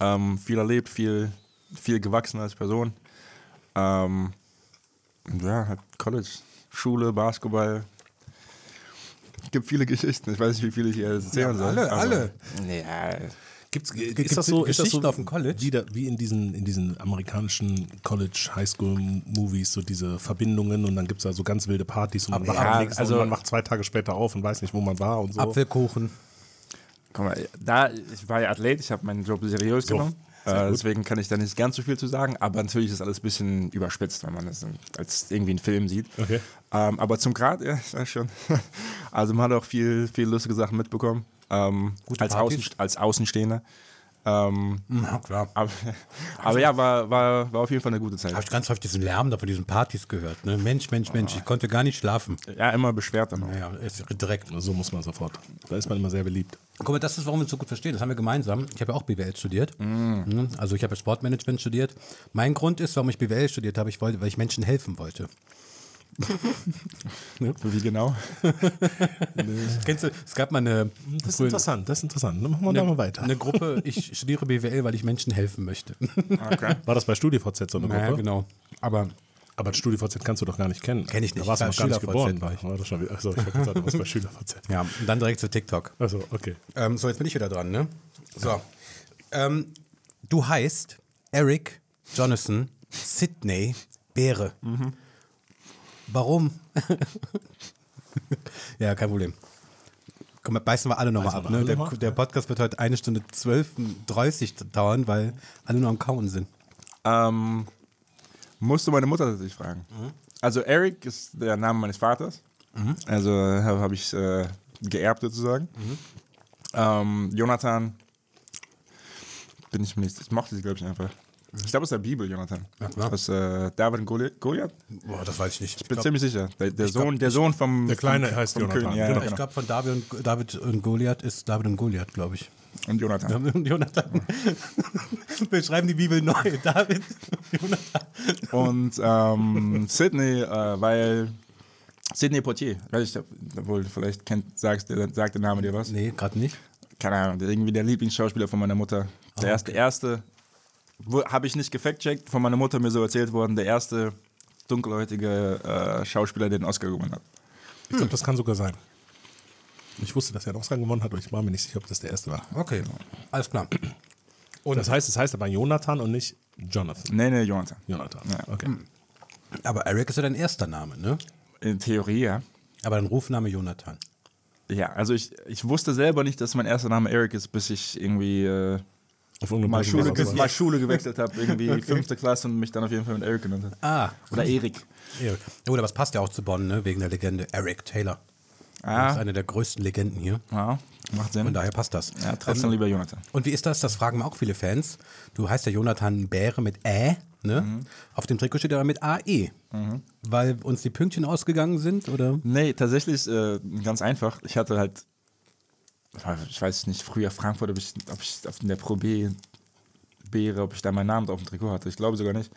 Ähm, viel erlebt, viel, viel gewachsen als Person. Ähm, ja, hat College, Schule, Basketball, es gibt viele Geschichten. Ich weiß nicht, wie viele ich hier erzählen ja, soll. Alle, also, alle. Ja, Gibt's, ist gibt's das so, ist das so auf dem College? Wie, wie in, diesen, in diesen amerikanischen College, Highschool-Movies, so diese Verbindungen und dann gibt es da so ganz wilde Partys und man, ja, macht also und man macht zwei Tage später auf und weiß nicht, wo man war und so. Apfelkuchen. Guck mal, da, ich war ja Athlet, ich habe meinen Job seriös so. genommen. Äh, deswegen kann ich da nicht ganz so viel zu sagen, aber natürlich ist alles ein bisschen überspitzt, wenn man das als irgendwie einen Film sieht. Okay. Ähm, aber zum Grad, ja, ich schon. Also man hat auch viel, viel lustige Sachen mitbekommen. Ähm, als, Außen, als Außenstehender. Ähm, Na mhm, klar. Aber, aber ja, war, war, war auf jeden Fall eine gute Zeit. Habe ich ganz häufig diesen Lärm da von diesen Partys gehört. Ne? Mensch, Mensch, Mensch, ich konnte gar nicht schlafen. Ja, immer beschwert dann. Ja, direkt. Ne? So muss man sofort. Da ist man immer sehr beliebt. Guck mal, das ist, warum wir uns so gut verstehen. Das haben wir gemeinsam. Ich habe ja auch BWL studiert. Mm. Mhm. Also ich habe Sportmanagement studiert. Mein Grund ist, warum ich BWL studiert habe, ich wollte, weil ich Menschen helfen wollte ne? Wie genau? nee. Kennst du, es gab mal eine. Das ist interessant, das ist interessant. Dann machen wir da mal weiter. Eine Gruppe, ich studiere BWL, weil ich Menschen helfen möchte. Okay. War das bei StudiVZ so eine naja, Gruppe? Ja, genau. Aber. Aber StudiVZ kannst du doch gar nicht kennen. Kenn ich nicht. Da warst du noch gar nicht geboren. War ich. also ich habe gesagt, du warst bei SchülerVZ. Ja, und dann direkt zu TikTok. Also okay. Ähm, so, jetzt bin ich wieder dran, ne? So. Ähm, du heißt Eric Jonathan Sidney Beere. Mhm. Warum? ja, kein Problem. Komm, beißen wir alle nochmal ab. Ne? Der, der, Podcast wird heute eine Stunde 12.30 dauern, weil alle noch am Kauen sind. Ähm, musst du meine Mutter tatsächlich fragen. Mhm. Also Eric ist der Name meines Vaters. Mhm. Also äh, habe hab ich äh, geerbt sozusagen. Mhm. Ähm, Jonathan bin ich mir nicht. Ich mochte sie, glaube ich, einfach. Ich glaube, es ist der Bibel, Jonathan. Ja, klar. Das äh, David und Goliath? Boah, das weiß ich nicht. Ich bin ich glaub, ziemlich sicher. Der, der Sohn, glaub, der Sohn vom. Der Kleine vom, heißt vom Jonathan. König. Ja, genau. Ich glaube, von David und, David und Goliath ist David und Goliath, glaube ich. Und Jonathan. Und Jonathan. Wir schreiben die Bibel neu. David und Jonathan. Und ähm, Sydney, äh, weil. Sydney Portier, ich, obwohl, vielleicht kennt, sagst, der, sagt der Name dir was? Nee, gerade nicht. Keine Ahnung, irgendwie der Lieblingsschauspieler von meiner Mutter. Der ah, erste, erste habe ich nicht gefact-checkt, von meiner Mutter mir so erzählt worden, der erste dunkelhäutige äh, Schauspieler, der den Oscar gewonnen hat. Ich glaube, das kann sogar sein. Ich wusste, dass er den Oscar gewonnen hat, aber ich war mir nicht sicher, ob das der erste war. Okay, alles klar. Und das heißt, es das heißt aber Jonathan und nicht Jonathan. Nee, nee, Jonathan. Jonathan, ja. okay. Hm. Aber Eric ist ja dein erster Name, ne? In Theorie, ja. Aber dein Rufname Jonathan. Ja, also ich, ich wusste selber nicht, dass mein erster Name Eric ist, bis ich irgendwie äh, auf mal Schule, mal Schule gewechselt habe, irgendwie okay. fünfte Klasse und mich dann auf jeden Fall mit Eric genannt habe. Ah. Oder Erik. Erik. Oder was passt ja auch zu Bonn, ne? wegen der Legende Eric Taylor. Ah. Das ist eine der größten Legenden hier. Ja, macht Sinn. Und daher passt das. Ja, trotzdem ähm, lieber Jonathan. Und wie ist das? Das fragen auch viele Fans. Du heißt ja Jonathan Bäre mit Ä, ne? Mhm. Auf dem Trikot steht aber mit AE. Mhm. Weil uns die Pünktchen ausgegangen sind, oder? Nee, tatsächlich äh, ganz einfach. Ich hatte halt ich weiß nicht, früher Frankfurt, ob ich, ob ich auf der Pro B wäre, ob ich da meinen Namen auf dem Trikot hatte. Ich glaube sogar nicht.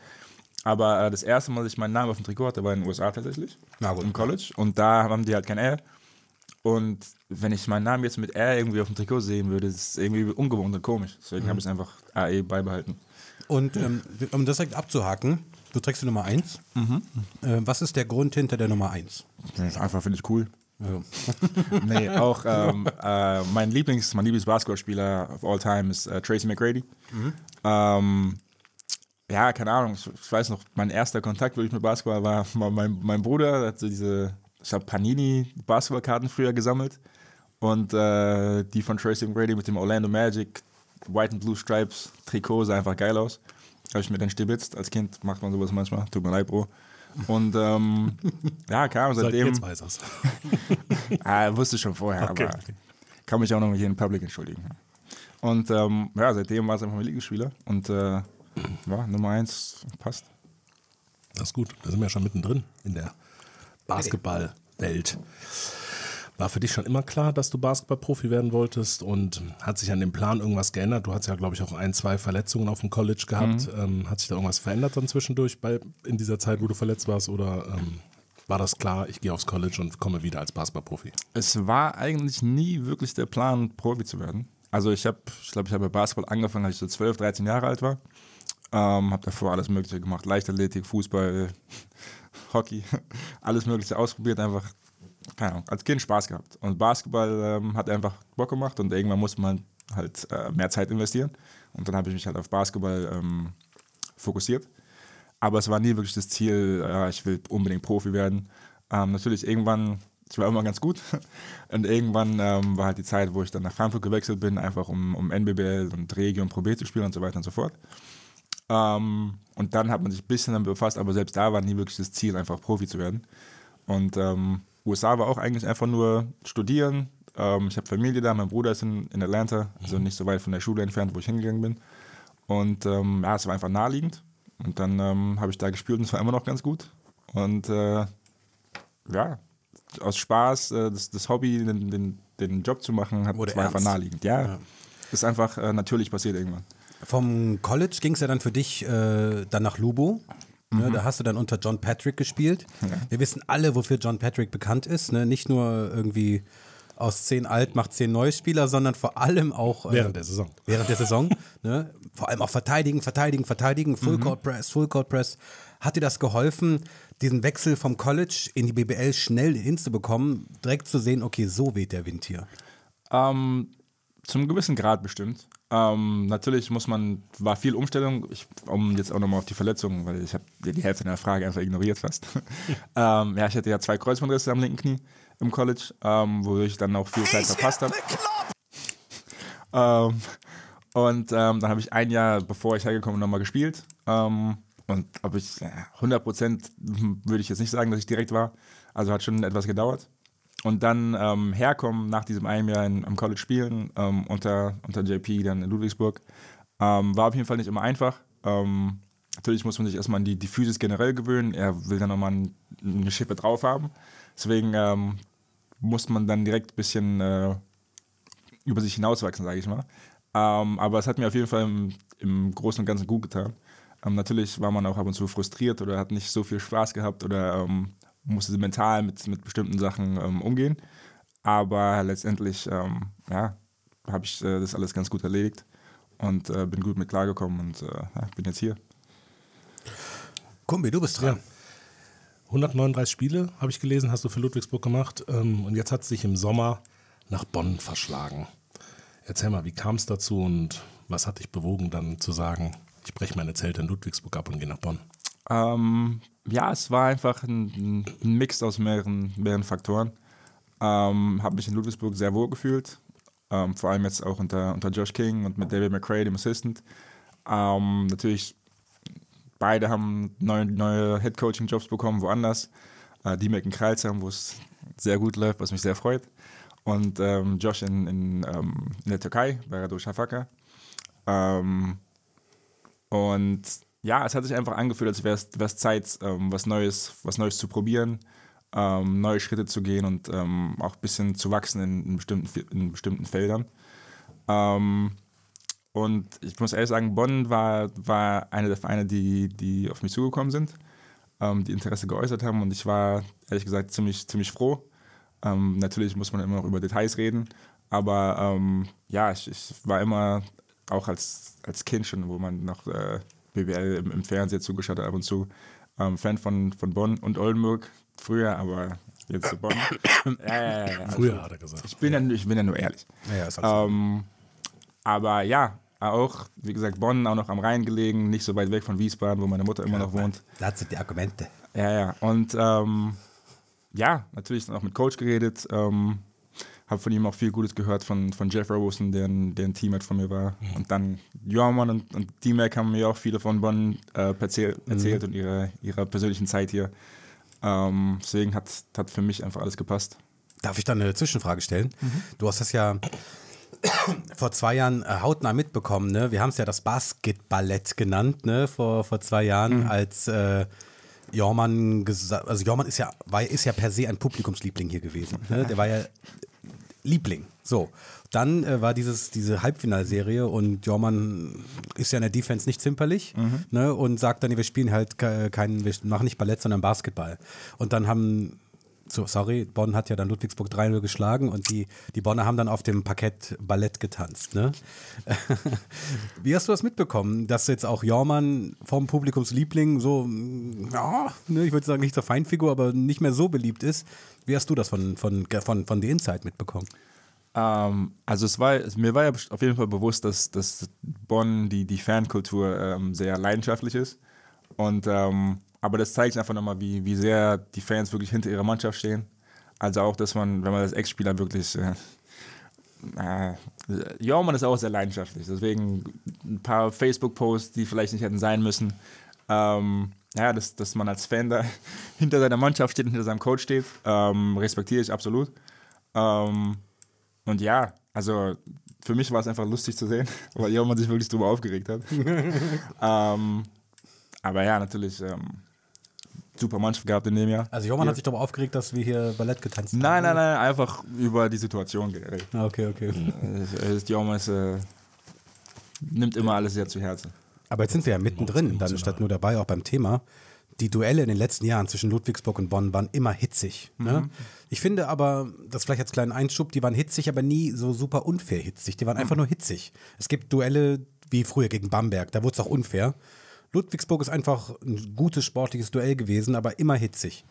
Aber äh, das erste Mal, dass ich meinen Namen auf dem Trikot hatte, war in den USA tatsächlich. Na gut. Im College. Und da haben die halt kein R. Und wenn ich meinen Namen jetzt mit R irgendwie auf dem Trikot sehen würde, ist es irgendwie ungewohnt und komisch. Deswegen mhm. habe ich es einfach AE beibehalten. Und ähm, um das direkt abzuhaken, du trägst die Nummer 1. Mhm. Äh, was ist der Grund hinter der Nummer 1? Einfach finde ich cool. Also, nee, auch ähm, äh, mein Lieblings, mein Lieblingsbasketballspieler of all time ist äh, Tracy McGrady. Mhm. Ähm, ja, keine Ahnung, ich, weiß noch, mein erster Kontakt wirklich mit Basketball war mein, mein Bruder, der hat so diese, ich habe Panini-Basketballkarten früher gesammelt und äh, die von Tracy McGrady mit dem Orlando Magic, White and Blue Stripes Trikot sah einfach geil aus. Habe ich mir dann stibitzt. Als Kind macht man sowas manchmal. Tut mir leid, Bro. Und ähm, ja, kam seitdem. Jetzt weiß er's. ah, wusste schon vorher, okay. aber kann mich auch noch hier in Public entschuldigen. Und ähm, ja, seitdem war es einfach mein Ligaspieler und äh, war Nummer eins passt. Das ist gut. Da sind wir ja schon mittendrin in der Basketballwelt. War für dich schon immer klar, dass du Basketballprofi werden wolltest und hat sich an dem Plan irgendwas geändert? Du hast ja, glaube ich, auch ein, zwei Verletzungen auf dem College gehabt. Mhm. Ähm, hat sich da irgendwas verändert dann zwischendurch bei, in dieser Zeit, wo du verletzt warst? Oder ähm, war das klar, ich gehe aufs College und komme wieder als Basketballprofi? Es war eigentlich nie wirklich der Plan, Profi zu werden. Also ich habe, ich glaube, ich habe Basketball angefangen, als ich so 12, 13 Jahre alt war. Ähm, habe davor alles Mögliche gemacht, Leichtathletik, Fußball, Hockey, alles Mögliche ausprobiert, einfach keine Ahnung, als Kind Spaß gehabt. Und Basketball ähm, hat einfach Bock gemacht und irgendwann muss man halt äh, mehr Zeit investieren. Und dann habe ich mich halt auf Basketball ähm, fokussiert. Aber es war nie wirklich das Ziel, äh, ich will unbedingt Profi werden. Ähm, natürlich irgendwann, ich war immer ganz gut. Und irgendwann ähm, war halt die Zeit, wo ich dann nach Frankfurt gewechselt bin, einfach um, um NBBL und Regio und Pro B zu spielen und so weiter und so fort. Ähm, und dann hat man sich ein bisschen damit befasst, aber selbst da war nie wirklich das Ziel, einfach Profi zu werden. Und ähm, USA war auch eigentlich einfach nur studieren. Ähm, ich habe Familie da, mein Bruder ist in, in Atlanta, also mhm. nicht so weit von der Schule entfernt, wo ich hingegangen bin. Und ähm, ja, es war einfach naheliegend. Und dann ähm, habe ich da gespielt und es war immer noch ganz gut. Und äh, ja, aus Spaß, äh, das, das, Hobby, den, den, den, Job zu machen, hat, war ernst. einfach naheliegend. Ja, ja. ist einfach äh, natürlich passiert irgendwann. Vom College ging es ja dann für dich äh, dann nach Lubo. Ne, mhm. da hast du dann unter John Patrick gespielt. Ja. Wir wissen alle, wofür John Patrick bekannt ist. Ne? Nicht nur irgendwie aus zehn alt macht zehn neue Spieler, sondern vor allem auch äh, während der Saison. Während der Saison. ne? Vor allem auch verteidigen, verteidigen, verteidigen, Full mhm. Court Press, Full Court Press. Hat dir das geholfen, diesen Wechsel vom College in die BBL schnell hinzubekommen, direkt zu sehen, okay, so weht der Wind hier? Ähm, zum gewissen Grad bestimmt. Ähm, natürlich muss man, war viel Umstellung, ich, um jetzt auch nochmal auf die Verletzungen, weil ich habe die Hälfte der Frage einfach ignoriert fast. ähm, ja, ich hatte ja zwei Kreuzbandrisse am linken Knie im College, ähm, wodurch ich dann auch viel Zeit verpasst habe. Ähm, und ähm, dann habe ich ein Jahr, bevor ich hergekommen bin, nochmal gespielt. Ähm, und ob ich, ja, 100% würde ich jetzt nicht sagen, dass ich direkt war. Also hat schon etwas gedauert und dann ähm, herkommen nach diesem einen Jahr in, am College spielen ähm, unter, unter JP, dann in Ludwigsburg. Ähm, war auf jeden Fall nicht immer einfach. Ähm, natürlich muss man sich erstmal an die, die Physis generell gewöhnen. Er will dann nochmal ein, eine Schippe drauf haben. Deswegen ähm, muss man dann direkt ein bisschen äh, über sich hinauswachsen, sage ich mal. Ähm, aber es hat mir auf jeden Fall im, im Großen und Ganzen gut getan. Ähm, natürlich war man auch ab und zu frustriert oder hat nicht so viel Spaß gehabt oder musste mental mit, mit bestimmten Sachen ähm, umgehen. Aber letztendlich, ähm, ja, habe ich äh, das alles ganz gut erledigt und äh, bin gut mit klargekommen und äh, ja, bin jetzt hier. Kumbi, du bist dran. Ja. 139 Spiele, habe ich gelesen, hast du für Ludwigsburg gemacht. Ähm, und jetzt hat es sich im Sommer nach Bonn verschlagen. Erzähl mal, wie kam es dazu und was hat dich bewogen, dann zu sagen, ich breche meine Zelte in Ludwigsburg ab und gehe nach Bonn? Ähm, ja, es war einfach ein, ein Mix aus mehreren, mehreren Faktoren. Ähm, habe mich in Ludwigsburg sehr wohl gefühlt, ähm, vor allem jetzt auch unter, unter Josh King und mit David McRae, dem Assistant. Ähm, natürlich, beide haben neue, neue Head-Coaching-Jobs bekommen woanders. Äh, die Mac in Kreilsheim, wo es sehr gut läuft, was mich sehr freut. Und ähm, Josh in, in, ähm, in, der Türkei, bei Radu Shafaka. Ähm, und ja, es hat sich einfach angefühlt, als wäre es Zeit, ähm, was, Neues, was Neues zu probieren, ähm, neue Schritte zu gehen und ähm, auch ein bisschen zu wachsen in, in bestimmten, in bestimmten Feldern. Ähm, und ich muss ehrlich sagen, Bonn war, war eine der Vereine, die, die auf mich zugekommen sind, ähm, die Interesse geäußert haben und ich war ehrlich gesagt ziemlich, ziemlich froh. Ähm, natürlich muss man immer noch über Details reden, aber ja, ich, ich, war immer auch als, als Kind schon, wo man noch äh, BWL im, im Fernsehen zugeschaut ab und zu. Ähm, Fan von, von Bonn und Oldenburg früher, aber jetzt zu Bonn. ja, ja, also, früher hat er gesagt. Ich bin ja, ich bin ja nur ehrlich. Ähm, aber ja, auch, wie gesagt, Bonn auch noch am Rhein gelegen, nicht so weit weg von Wiesbaden, wo meine Mutter immer noch wohnt. Das sind die Argumente. Ja, ja. Und ähm, ja, natürlich dann auch mit Coach geredet. Ähm, habe von ihm auch viel Gutes gehört, von, von Jeff Roberson, der, der ein Teammate von mir war. Mhm. Und dann Jormann und, und D-Mac haben mir auch viele von Bonn äh, erzähl, mhm. erzählt mhm. und ihrer, ihrer persönlichen Zeit hier. Ähm, deswegen hat, hat für mich einfach alles gepasst. Darf ich dann eine Zwischenfrage stellen? Mhm. Du hast das ja vor zwei Jahren äh, hautnah mitbekommen. Ne? Wir haben es ja das Basketballett genannt, ne? vor, vor zwei Jahren, mhm. als äh, Jormann, also Jormann ist ja, war, ist ja per se ein Publikumsliebling hier gewesen. Ne? Der war ja Liebling. So, dann äh, war dieses, diese Halbfinalserie und Jormann ist ja in der Defense nicht zimperlich mhm. ne, und sagt dann, wir spielen halt keinen, wir machen nicht Ballett, sondern Basketball. Und dann haben so, sorry, Bonn hat ja dann Ludwigsburg 3-0 geschlagen und die, die Bonner haben dann auf dem Parkett Ballett getanzt. Ne? Wie hast du das mitbekommen, dass jetzt auch Jormann vom Publikumsliebling so, mm, ja, ne, ich würde sagen, nicht zur Feinfigur, aber nicht mehr so beliebt ist? Wie hast du das von, von, von, von The Inside mitbekommen? Ähm, also es war, mir war ja auf jeden Fall bewusst, dass, dass Bonn, die, die Fankultur ähm, sehr leidenschaftlich ist. Und ähm, aber das zeigt einfach nochmal, wie, wie sehr die Fans wirklich hinter ihrer Mannschaft stehen. Also auch, dass man, wenn man als Ex-Spieler wirklich. Äh, äh, Jormann ist auch sehr leidenschaftlich. Deswegen ein paar Facebook-Posts, die vielleicht nicht hätten sein müssen. Ähm, ja, dass, dass man als Fan da hinter seiner Mannschaft steht, hinter seinem Coach steht, ähm, respektiere ich absolut. Ähm, und ja, also für mich war es einfach lustig zu sehen, weil man sich wirklich drüber aufgeregt hat. Ähm, aber ja, natürlich ähm, super Mannschaft gehabt in dem Jahr. Also Johann hat sich darüber aufgeregt, dass wir hier Ballett getanzt haben. Nein, nein, nein, einfach über die Situation geredet. Ah, okay, okay. Johann äh, ist, äh, nimmt immer alles sehr zu Herzen. Aber jetzt sind wir ja mittendrin, dann statt nur dabei, auch beim Thema. Die Duelle in den letzten Jahren zwischen Ludwigsburg und Bonn waren immer hitzig. Ne? Mhm. Ich finde aber, das vielleicht als kleinen Einschub, die waren hitzig, aber nie so super unfair hitzig. Die waren einfach mhm. nur hitzig. Es gibt Duelle wie früher gegen Bamberg, da wurde es auch unfair. Ludwigsburg ist einfach ein gutes sportliches Duell gewesen, aber immer hitzig.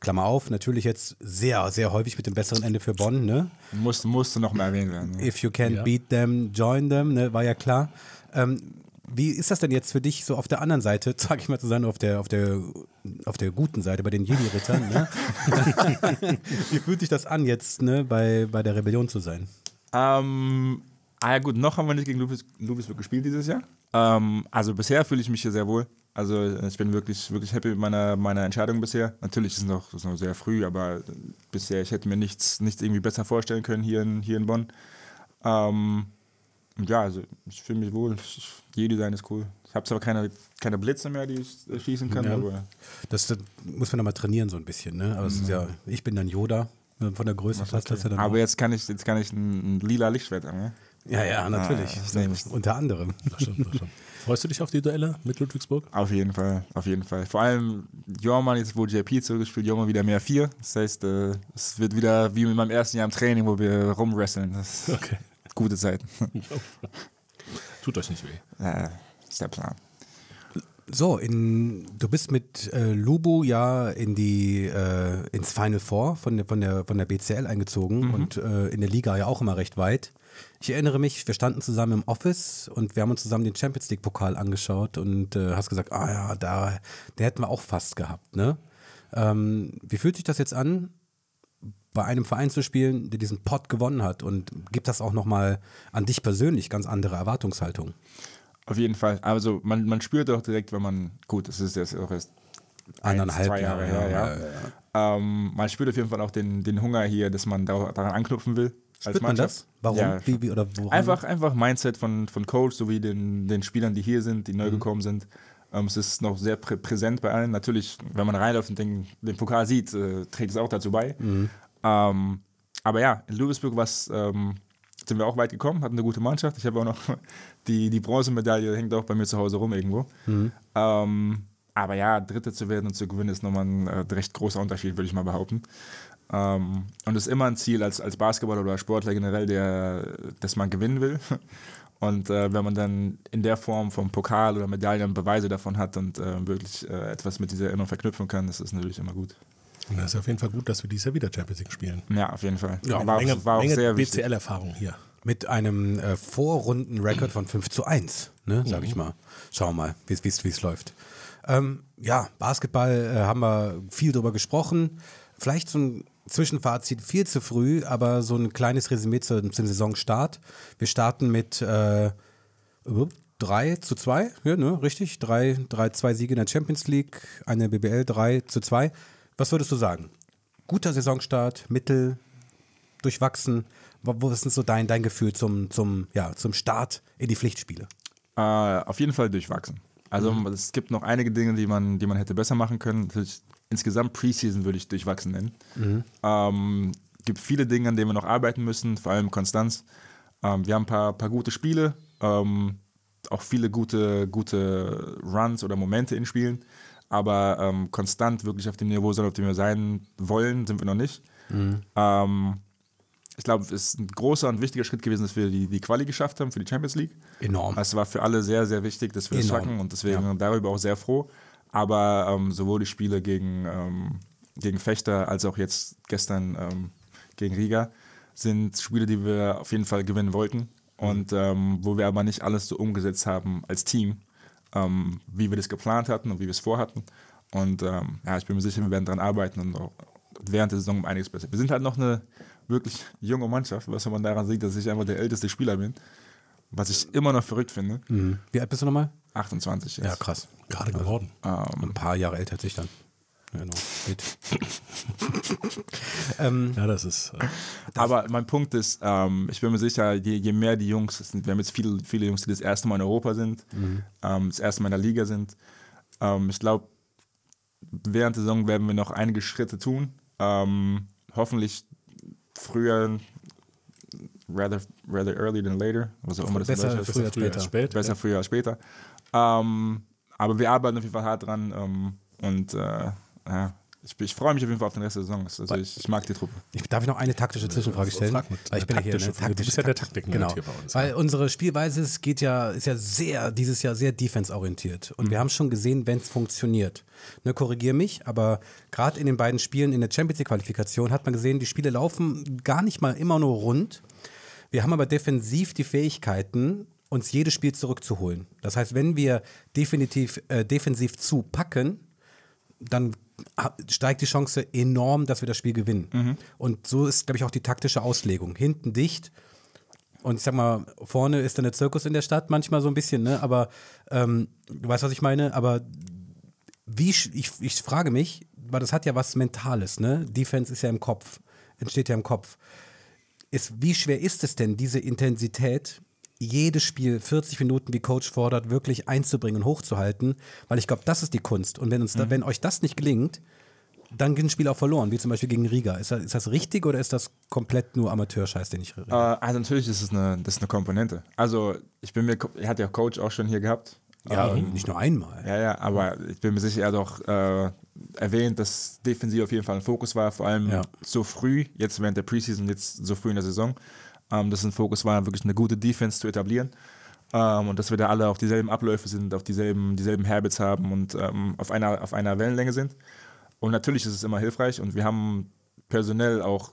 Klammer auf, natürlich jetzt sehr, sehr häufig mit dem besseren Ende für Bonn. Ne? Muss, musste noch mal erwähnt werden. Ne? If you can ja. beat them, join them, ne? war ja klar. Ähm, wie ist das denn jetzt für dich, so auf der anderen Seite, sag ich mal zu sein, auf der, auf der, auf der guten Seite, bei den Jedi-Rittern? Ne? wie fühlt sich das an, jetzt ne, bei, bei der Rebellion zu sein? Ähm, Ah ja gut, noch haben wir nicht gegen Ludwigsburg gespielt dieses Jahr. Ähm, also bisher fühle ich mich hier sehr wohl. Also äh, ich bin wirklich, wirklich happy mit meiner, meiner Entscheidung bisher. Natürlich ist es noch, ist noch sehr früh, aber bisher, ich hätte mir nichts, nichts irgendwie besser vorstellen können hier in, hier in Bonn. Ähm, ja, also ich fühle mich wohl. Jedi Design ist cool. Ich habe zwar keine, keine Blitze mehr, die ich äh, schießen kann, ja. aber. Das, das, muss man nochmal trainieren, so ein bisschen, ne? Aber mhm. ja, ich bin dann Yoda ne, von der Größe. Passt okay. dann aber jetzt kann ich, jetzt kann ich ein, ein lila Lichtschwert an, ne? Ja, ja, ah, natürlich. Ah, ja, unter anderem. Das stimmt, das stimmt. Freust du dich auf die Duelle mit Ludwigsburg? Auf jeden Fall, auf jeden Fall. Vor allem Jormann, jetzt wo JP zurückgespielt, Jormann wieder mehr vier. Das heißt, äh, es wird wieder wie in meinem ersten Jahr im Training, wo wir rumwresteln. Das okay. Gute Zeit. Tut euch nicht weh. Äh, ist der Plan. So, in, du bist mit äh, Lubu ja in die, äh, ins Final Four von der, von der, von der BCL eingezogen mhm. und äh, in der Liga ja auch immer recht weit. Ich erinnere mich, wir standen zusammen im Office und wir haben uns zusammen den Champions League Pokal angeschaut und äh, hast gesagt, ah ja, da, der hätten wir auch fast gehabt, ne? Ähm, wie fühlt sich das jetzt an, bei einem Verein zu spielen, der diesen Pot gewonnen hat und gibt das auch nochmal an dich persönlich ganz andere Erwartungshaltung? Auf jeden Fall. Also man, man spürt auch direkt, wenn man, gut, es ist jetzt auch erst eineinhalb zwei Jahre, Jahre her, ja. ja, ja. Ähm, man spürt auf jeden Fall auch den, den Hunger hier, dass man da, daran anknüpfen will. Spürt man das? Warum? Ja, wie, wie, oder woran? Einfach, einfach Mindset von, von Coach sowie den, den Spielern, die hier sind, die neu mhm. gekommen sind. Ähm, es ist noch sehr prä präsent bei allen. Natürlich, wenn man reinläuft und den, den Pokal sieht, äh, trägt es auch dazu bei. Mhm. Ähm, aber ja, in Ludwigsburg was, ähm, sind wir auch weit gekommen, hatten eine gute Mannschaft. Ich habe auch noch die, die Bronzemedaille, hängt auch bei mir zu Hause rum irgendwo. Mhm. Ähm, aber ja, Dritte zu werden und zu gewinnen ist nochmal ein äh, recht großer Unterschied, würde ich mal behaupten. Ähm, und es ist immer ein Ziel als, als Basketballer oder Sportler generell, der, dass man gewinnen will. Und äh, wenn man dann in der Form von Pokal oder Medaillen Beweise davon hat und äh, wirklich äh, etwas mit dieser Erinnerung verknüpfen kann, das ist natürlich immer gut. Und das ist auf jeden Fall gut, dass wir dieses Jahr wieder Champions League spielen. Ja, auf jeden Fall. Ja, war, Menge, auch, war Menge auch sehr BCL-Erfahrung hier. Mit einem äh, vorrunden rekord von 5 zu 1, ne, sag mhm. ich mal. Schau mal, wie es läuft. Ähm, ja, Basketball äh, haben wir viel drüber gesprochen. Vielleicht so ein Zwischenfazit viel zu früh, aber so ein kleines Resümee zum, zum Saisonstart. Wir starten mit äh, 3 zu 2, ja, ne, richtig? 3, 3, 2 Siege in der Champions League, eine BBL 3 zu 2. Was würdest du sagen? Guter Saisonstart, mittel, durchwachsen. Was ist denn so dein, dein Gefühl zum, zum, ja, zum Start in die Pflichtspiele? Äh, auf jeden Fall durchwachsen. Also mhm. es gibt noch einige Dinge, die man, die man hätte besser machen können. Natürlich insgesamt Preseason würde ich durchwachsen nennen. Mhm. Ähm, gibt viele Dinge, an denen wir noch arbeiten müssen, vor allem Konstanz. Ähm, wir haben ein paar, paar gute Spiele, ähm, auch viele gute, gute Runs oder Momente in Spielen, aber ähm, konstant wirklich auf dem Niveau sein, auf dem wir sein wollen, sind wir noch nicht. Mhm. Ähm, ich glaube, es ist ein großer und wichtiger Schritt gewesen, dass wir die, die Quali geschafft haben für die Champions League. Enorm. Es war für alle sehr, sehr wichtig, dass wir Enorm. das schaffen und deswegen ja. darüber auch sehr froh. Aber ähm, sowohl die Spiele gegen, ähm, gegen Fechter als auch jetzt gestern ähm, gegen Riga sind Spiele, die wir auf jeden Fall gewinnen wollten mhm. und ähm, wo wir aber nicht alles so umgesetzt haben als Team, ähm, wie wir das geplant hatten und wie wir es vorhatten. Und ähm, ja, ich bin mir sicher, wir werden daran arbeiten und auch während der Saison um einiges besser. Wir sind halt noch eine wirklich junge Mannschaft, was man daran sieht, dass ich einfach der älteste Spieler bin, was ich immer noch verrückt finde. Mhm. Wie alt bist du nochmal? 28 ist. Ja, krass. Gerade also, geworden. Ähm, Ein paar Jahre älter als ich dann. Genau. ähm, ja, das ist. Äh, das aber mein Punkt ist, ähm, ich bin mir sicher, je, je, mehr die Jungs, sind, wir haben jetzt viele, viele Jungs, die das erste Mal in Europa sind, mhm. ähm, das erste Mal in der Liga sind. Ähm, ich glaube, während der Saison werden wir noch einige Schritte tun. Ähm, hoffentlich früher, rather, rather early than later, was auch immer das besser, besser früher als später. später. Besser früher als später. Ähm, aber wir arbeiten auf jeden Fall hart dran ähm, und äh, ja, ich, ich freue mich auf jeden Fall auf den Rest der Saison. Also ich, ich mag die Truppe. Ich, darf ich noch eine taktische äh, Zwischenfrage stellen? weil ich bin ja hier ne? taktische, du bist ja der Taktik genau. hier bei uns. Weil ja. unsere Spielweise ist, geht ja, ist ja sehr, dieses Jahr sehr defense-orientiert. Und mhm. wir haben schon gesehen, wenn es funktioniert. Ne, korrigier mich, aber gerade in den beiden Spielen in der Champions League-Qualifikation hat man gesehen, die Spiele laufen gar nicht mal immer nur rund. Wir haben aber defensiv die Fähigkeiten, uns jedes Spiel zurückzuholen. Das heißt, wenn wir definitiv äh, defensiv zupacken, dann ah, steigt die Chance enorm, dass wir das Spiel gewinnen. Mhm. Und so ist, glaube ich, auch die taktische Auslegung. Hinten dicht und ich sag mal, vorne ist dann der Zirkus in der Stadt manchmal so ein bisschen, ne? Aber ähm, du weißt, was ich meine? Aber wie ich, ich frage mich, weil das hat ja was Mentales, ne? Defense ist ja im Kopf, entsteht ja im Kopf. Ist, wie schwer ist es denn, diese Intensität jedes Spiel 40 Minuten, wie Coach fordert, wirklich einzubringen und hochzuhalten, weil ich glaube, das ist die Kunst. Und wenn, uns mhm. wenn euch das nicht gelingt, dann geht ein Spiel auch verloren, wie zum Beispiel gegen Riga. Ist das, ist das richtig oder ist das komplett nur Amateurscheiß, den ich rede? Äh, also natürlich ist es eine, das eine Komponente. Also ich bin mir, hat ja Coach auch schon hier gehabt. Ja, ähm, nicht nur einmal. Ja, ja, aber ich bin mir sicher, er hat auch äh, erwähnt, dass defensiv auf jeden Fall ein Fokus war, vor allem ja. so früh, jetzt während der Preseason, jetzt so früh in der Saison ähm, dass ein Fokus war, wirklich eine gute Defense zu etablieren. Ähm, und dass wir da alle auf dieselben Abläufe sind, auf dieselben, dieselben Habits haben und ähm, auf, einer, auf einer Wellenlänge sind. Und natürlich ist es immer hilfreich und wir haben personell auch,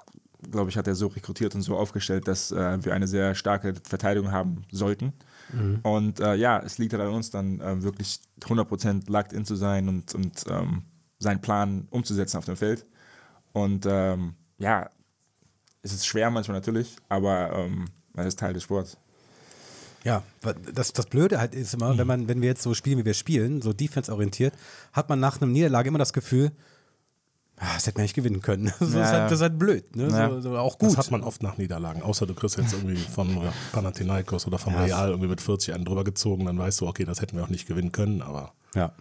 glaube ich, hat er so rekrutiert und so aufgestellt, dass äh, wir eine sehr starke Verteidigung haben sollten. Mhm. Und äh, ja, es liegt halt an uns dann äh, wirklich 100% locked in zu sein und, und ähm, seinen Plan umzusetzen auf dem Feld. Und ähm, ja, es ist schwer manchmal natürlich, aber ähm, ist Teil des Sports. Ja, das, das Blöde halt ist immer, mhm. wenn man, wenn wir jetzt so spielen, wie wir spielen, so defense-orientiert, hat man nach einem Niederlage immer das Gefühl, ach, das hätten wir nicht gewinnen können. So ja, ist halt, das ist halt blöd. Ne? Ja. So, so auch gut. Das hat man oft nach Niederlagen. Außer du kriegst jetzt irgendwie von Panathinaikos oder vom ja. Real irgendwie mit 40 einen drüber gezogen, dann weißt du, okay, das hätten wir auch nicht gewinnen können, aber. Ja.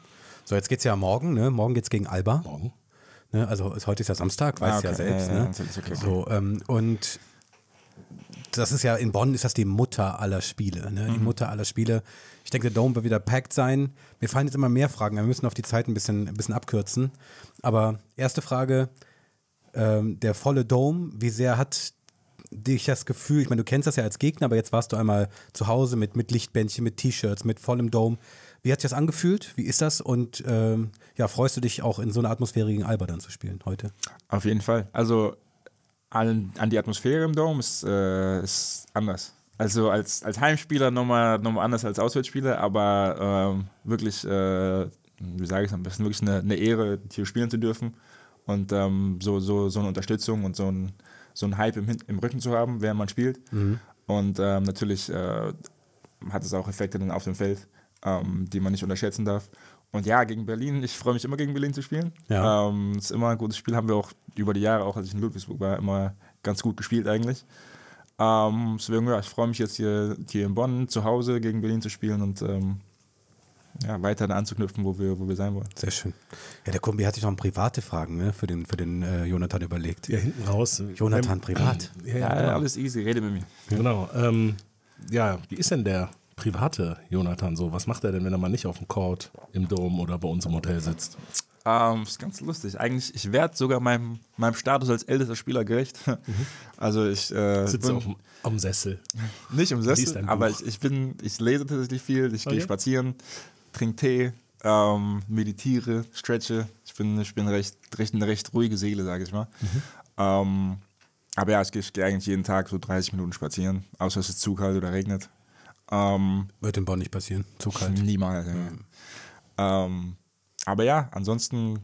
So, jetzt geht's ja morgen, ne? Morgen geht's gegen Alba. Morgen. Ne? Also heute ist ja Samstag, weiß ah, okay. ja selbst. Ja, ne? okay. So, ähm, und das ist ja in Bonn ist das die Mutter aller Spiele, ne? die mhm. Mutter aller Spiele. Ich denke, der Dome wird wieder packed sein. Mir fallen jetzt immer mehr Fragen. Wir müssen auf die Zeit ein bisschen, ein bisschen abkürzen. Aber erste Frage: ähm, Der volle Dome. Wie sehr hat dich das Gefühl? Ich meine, du kennst das ja als Gegner, aber jetzt warst du einmal zu Hause mit mit Lichtbändchen, mit T-Shirts, mit vollem Dome. Wie hat sich das angefühlt? Wie ist das? Und ähm, ja, freust du dich auch in so einer Atmosphäre gegen Alba dann zu spielen heute? Auf jeden Fall. Also an, an die Atmosphäre im Dome ist, äh, ist anders. Also als, als Heimspieler nochmal, nochmal anders als Auswärtsspieler, aber ähm, wirklich, äh, wie sage ich es am besten, wirklich eine, eine, Ehre, hier spielen zu dürfen und ähm, so, so, so eine Unterstützung und so ein, so ein Hype im, im Rücken zu haben, während man spielt. Mhm. Und ähm, natürlich äh, hat es auch Effekte dann auf dem Feld ähm, die man nicht unterschätzen darf. Und ja, gegen Berlin, ich freue mich immer gegen Berlin zu spielen. Ja. Ähm, ist immer ein gutes Spiel, haben wir auch über die Jahre, auch als ich in Ludwigsburg war, immer ganz gut gespielt eigentlich. Ähm, deswegen, ja, ich freue mich jetzt hier, hier in Bonn zu Hause gegen Berlin zu spielen und ähm, ja, weiter anzuknüpfen, wo wir, wo wir sein wollen. Sehr schön. Ja, der Kombi hat sich noch private Fragen ne, für den, für den äh, Jonathan überlegt. Ja, hinten raus. Jonathan ähm, privat. Ja, ja, ja genau. alles easy, rede mit mir. Genau. Ähm, ja, wie ist denn der Private, Jonathan, so? Was macht er denn, wenn er mal nicht auf dem Court, im Dom oder bei uns im Hotel sitzt? Ähm, ist ganz lustig. Eigentlich, ich werde sogar meinem, meinem Status als ältester Spieler gerecht. Mhm. Also ich äh, sitze auf am Sessel. Nicht im Sessel, aber ich, ich, bin, ich lese tatsächlich viel, ich okay. gehe spazieren, trinke Tee, ähm, meditiere, stretche. Ich bin, ich bin recht, recht, eine recht ruhige Seele, sage ich mal. Mhm. Ähm, aber ja, ich gehe eigentlich jeden Tag so 30 Minuten spazieren, außer es ist zu kalt oder regnet. Ähm, Wird in Bonn nicht passieren, zu kalt. Niemals. Ja. Ähm, aber ja, ansonsten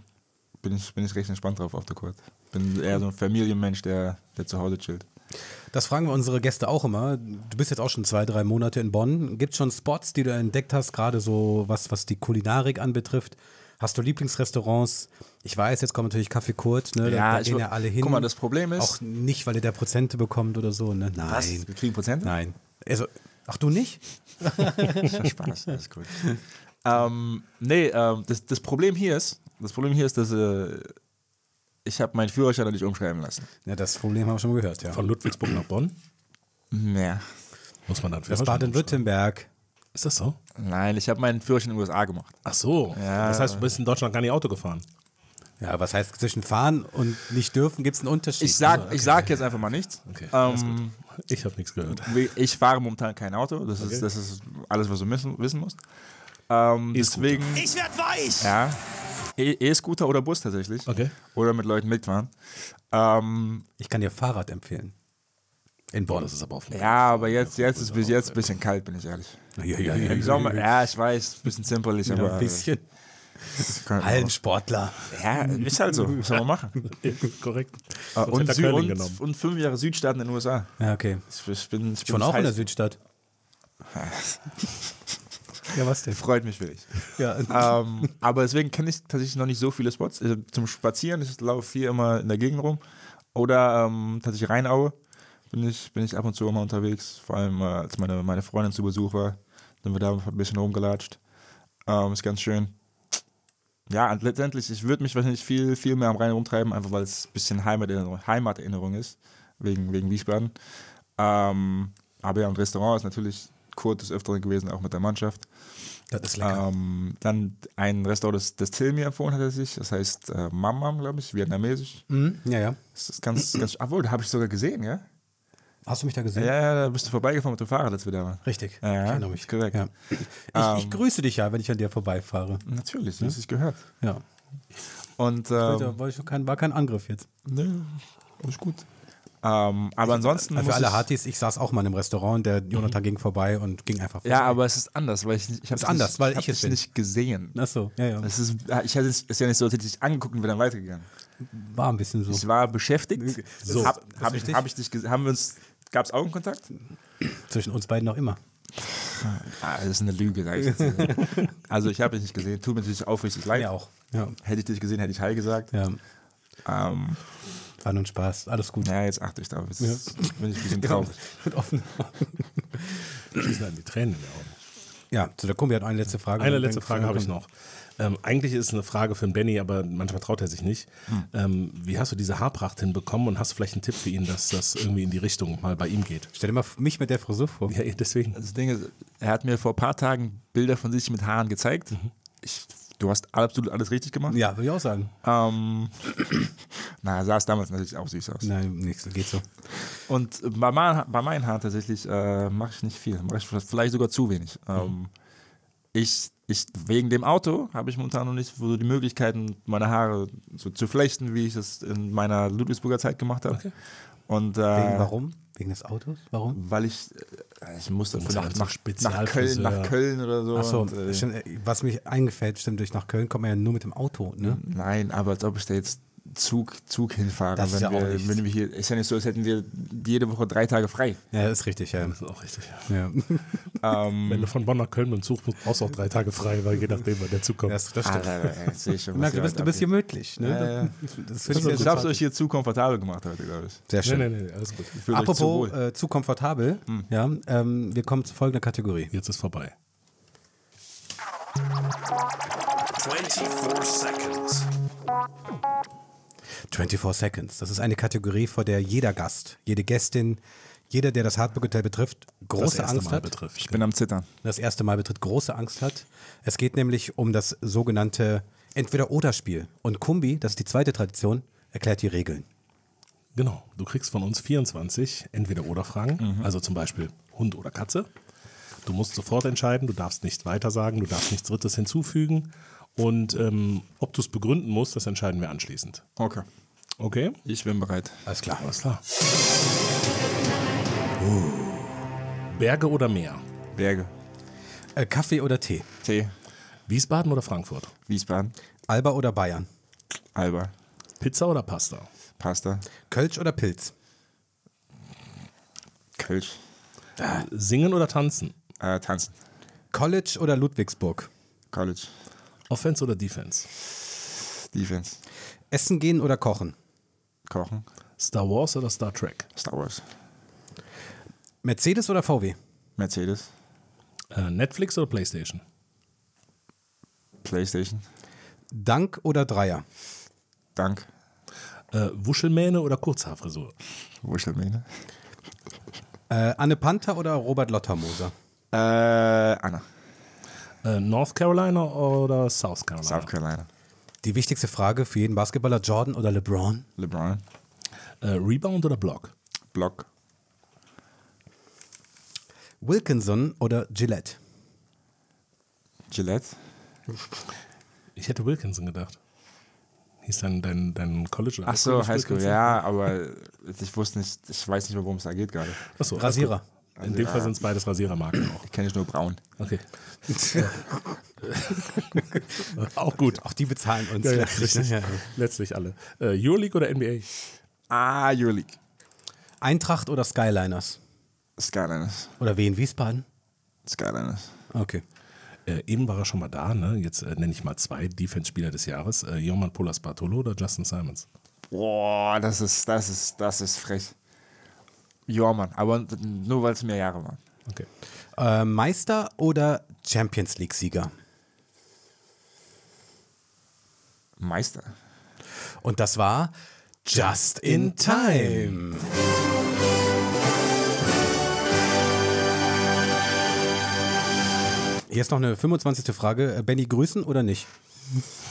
bin ich, bin ich recht entspannt drauf auf der Court. Bin eher so ein Familienmensch, der, der zu Hause chillt. Das fragen wir unsere Gäste auch immer. Du bist jetzt auch schon zwei, drei Monate in Bonn. Gibt es schon Spots, die du entdeckt hast, gerade so was, was die Kulinarik anbetrifft? Hast du Lieblingsrestaurants? Ich weiß, jetzt kommt natürlich Kaffee Kurt, ne? Ja, da, da gehen ja alle hin. Guck mal, das Problem ist. Auch nicht, weil ihr da Prozente bekommt oder so, ne? Nein. Was? Wir kriegen Prozente? Nein. Also, Ach, du nicht? das ist ja Spaß, alles gut. Ähm, nee, ähm, das, das, Problem hier ist, das Problem hier ist, dass äh, ich habe meinen Führerschein nicht umschreiben lassen. Ja, das Problem haben wir schon gehört, ja. Von Ludwigsburg nach Bonn? Ja. Muss man dann Führerschein Baden-Württemberg. Ist das so? Nein, ich habe meinen Führerschein in den USA gemacht. Ach so. Ja. Das heißt, du bist in Deutschland gar nicht Auto gefahren. Ja, was heißt zwischen fahren und nicht dürfen gibt es einen Unterschied? Ich sage also, okay. sag jetzt einfach mal nichts. Okay, ähm, ich habe nichts gehört. Ich fahre momentan kein Auto. Das, okay. ist, das ist alles, was du müssen, wissen musst. Ähm, deswegen. Ich werde weich! Ja. E, E-Scooter oder Bus tatsächlich. Okay. Oder mit Leuten mitfahren. Ähm, ich kann dir Fahrrad empfehlen. In Bonn ist es aber offen. Ja, aber jetzt, jetzt ist bis jetzt ein bisschen kalt, bin ich ehrlich. Ja, ja, ja. Im Sommer, ja, ich weiß, ein bisschen zimperlich, aber. Ja, ein bisschen. Hallensportler. Ja, ist halt so. Was soll man machen? Korrekt. Ah, und, Sü und, und, fünf Jahre Südstaaten in den USA. Ja, okay. Ich, ich bin, ich Schon bin auch in der Südstadt. Ja, was denn? Freut mich wirklich. Ja. Ähm, aber deswegen kenne ich tatsächlich noch nicht so viele Spots. Also zum Spazieren, ich laufe hier immer in der Gegend rum. Oder ähm, tatsächlich Rheinaue bin ich, bin ich ab und zu immer unterwegs. Vor allem, äh, als meine, meine Freundin zu Besuch war, sind wir da ein bisschen rumgelatscht. Ähm, ist ganz schön ja, und letztendlich, ich würde mich wahrscheinlich viel, viel mehr am Rhein rumtreiben, einfach weil es ein bisschen Heimaterinnerung, Heimaterinnerung ist, wegen, wegen Wiesbaden. Ähm, aber ja, und Restaurant ist natürlich kurz des Öfteren gewesen, auch mit der Mannschaft. Das ist lecker. Ähm, dann ein Restaurant, das, das Till mir empfohlen hat er sich, das heißt äh, Mam, glaube ich, vietnamesisch. Mhm. Ja, ja. Das ist ganz, ganz, obwohl, da habe ich sogar gesehen, ja? Hast du mich da gesehen? Ja, ja, da bist du vorbeigefahren mit dem Fahrrad letztes Mal. Richtig, ja, ich erinnere mich. Ja. Ich, ich, ähm, grüße dich ja, wenn ich an dir vorbeifahre. Natürlich, du hast es gehört. Ja. Und, ähm, wollte, wollte war kein Angriff jetzt. Nö, nee, alles gut. Ähm, aber ansonsten. Für alle Hartis, ich saß auch mal im einem Restaurant, der Jonathan mhm. ging vorbei und ging einfach vorbei. Ja, aber es ist anders, weil ich, ich habe es anders, nicht, weil ich, ich es nicht gesehen. Ach so, ja, ja. Es ist, ich hatte, es ja nicht so, als hätte ich dich angeguckt und wäre dann weitergegangen. War ein bisschen so. Ich war beschäftigt. So, hab, hab ich, hab ich dich, haben wir uns Gab es Augenkontakt? Zwischen uns beiden noch immer. Ah, das ist eine Lüge, sag ich jetzt. also ich habe dich nicht gesehen, tut mir natürlich aufrichtig leid. Mir auch. Ja. Hätte ich dich gesehen, hätte ich heil gesagt. Ja. Ähm, war nun Spaß, alles gut. Ja, jetzt achte ich darauf. Jetzt ja. bin ich ein bisschen traurig. Mit offen. Augen. Schießen an die Tränen in den Augen. Ja, zu der Kumbi hat eine letzte Frage. Eine letzte Frage habe ich noch. Ähm, eigentlich ist es eine Frage für den Benny, aber manchmal traut er sich nicht. Hm. Ähm, wie hast du diese Haarpracht hinbekommen und hast du vielleicht einen Tipp für ihn, dass das irgendwie in die Richtung mal bei ihm geht? Stell dir mal mich mit der Frisur vor. Ja, deswegen. Also das Ding ist, er hat mir vor ein paar Tagen Bilder von sich mit Haaren gezeigt. Mhm. Ich, du hast absolut alles richtig gemacht. Ja, würde ich auch sagen. Ähm, na, sah es damals natürlich auch süß aus. Nein, nichts, geht so. Und bei, mein, bei meinen Haaren tatsächlich äh, mache ich nicht viel. Mache ich vielleicht sogar zu wenig. Mhm. Ähm, ich ich, wegen dem Auto habe ich momentan noch nicht so die Möglichkeiten, meine Haare so zu flechten, wie ich es in meiner Ludwigsburger Zeit gemacht habe. Okay. Und, äh, wegen warum? Wegen des Autos? Warum? Weil ich, äh, ich musste muss nach, nach, nach, Köln, nach Köln oder so. Achso, äh, äh, was mich eingefällt, stimmt, durch nach Köln kommt man ja nur mit dem Auto, ne? Nein, aber als ob ich da jetzt Zug, Zug hinfahren. Das ist ja auch nichts. wenn wir hier, ist ja nicht so, als hätten wir jede Woche drei Tage frei. Ja, ist richtig, ja. Das ist auch richtig. Ja. ähm, wenn du von Bonn nach Köln mit dem Zug musst, brauchst du auch drei Tage frei, weil je nachdem, wann der Zug kommt. Das, das stimmt. Alter, ah, ey, schon, Na, du, bist, du bist hier möglich. Ne? Ja, ja. Das das ich habe es euch hier zu komfortabel gemacht heute, glaube ich. Sehr schön. Nee, nee, nee, alles gut. Apropos zu, äh, zu, komfortabel, hm. ja, ähm, wir kommen zu folgender Kategorie. Jetzt ist vorbei. 24 Seconds. 24 Seconds. Das ist eine Kategorie, vor der jeder Gast, jede Gästin, jeder, der das Hardbook Hotel betrifft, große Angst Mal hat. Betrifft. Ich bin am Zittern. Das erste Mal betritt, große Angst hat. Es geht nämlich um das sogenannte Entweder-Oder-Spiel. Und Kumbi, das ist die zweite Tradition, erklärt die Regeln. Genau. Du kriegst von uns 24 Entweder-Oder-Fragen, mhm. also zum Beispiel Hund oder Katze. Du musst sofort entscheiden, du darfst nichts weiter sagen, du darfst nichts Drittes hinzufügen und ähm, ob du es begründen musst, das entscheiden wir anschließend. Okay. Okay? Ich bin bereit. Alles klar. Alles klar. Oh. Berge oder Meer? Berge. Äh, Kaffee oder Tee? Tee. Wiesbaden oder Frankfurt? Wiesbaden. Alba oder Bayern? Alba. Pizza oder Pasta? Pasta. Kölsch oder Pilz? Kölsch. Äh, singen oder tanzen? Äh, tanzen. College oder Ludwigsburg? College. Offense oder Defense? Defense. Essen gehen oder kochen? Kochen. Star Wars oder Star Trek? Star Wars. Mercedes oder VW? Mercedes. Äh, Netflix oder PlayStation? PlayStation. Dank oder Dreier? Dank. Äh, Wuschelmähne oder Kurzhaarfrisur? Wuschelmähne. Äh, Anne Panther oder Robert Lottermoser? Äh, Anna. Äh, North Carolina oder South Carolina? South Carolina. Die wichtigste Frage für jeden Basketballer, Jordan oder LeBron? LeBron. Äh, Rebound oder Block? Block. Wilkinson oder Gillette? Gillette. Ich hätte Wilkinson gedacht. Hieß dann dein, dein College oder Ach so, Highschool, ja, aber ich wusste nicht, ich weiß nicht mehr, worum es da geht gerade. Achso, Rasierer. Also in dem ja. Fall sind es beides Rasierermarken auch. Ich Kenne ich nur braun. Okay. auch gut. Auch die bezahlen uns ja, letztlich. Ne? Ja. Letztlich alle. Äh, Euroleague oder NBA? Ah, Euroleague. Eintracht oder Skyliners? Skyliners. Oder wen? Wiesbaden? Skyliners. Okay. Äh, eben war er schon mal da, ne? Jetzt äh, nenne ich mal zwei Defense-Spieler des Jahres: äh, Joman Polas Bartolo oder Justin Simons. Boah, das ist, das ist, das ist frech. Ja, Mann, aber nur weil es mehr Jahre waren. Okay. Äh, Meister oder Champions League-Sieger? Meister. Und das war Just in Time. Hier ist noch eine 25. Frage. Äh, Benny, grüßen oder nicht?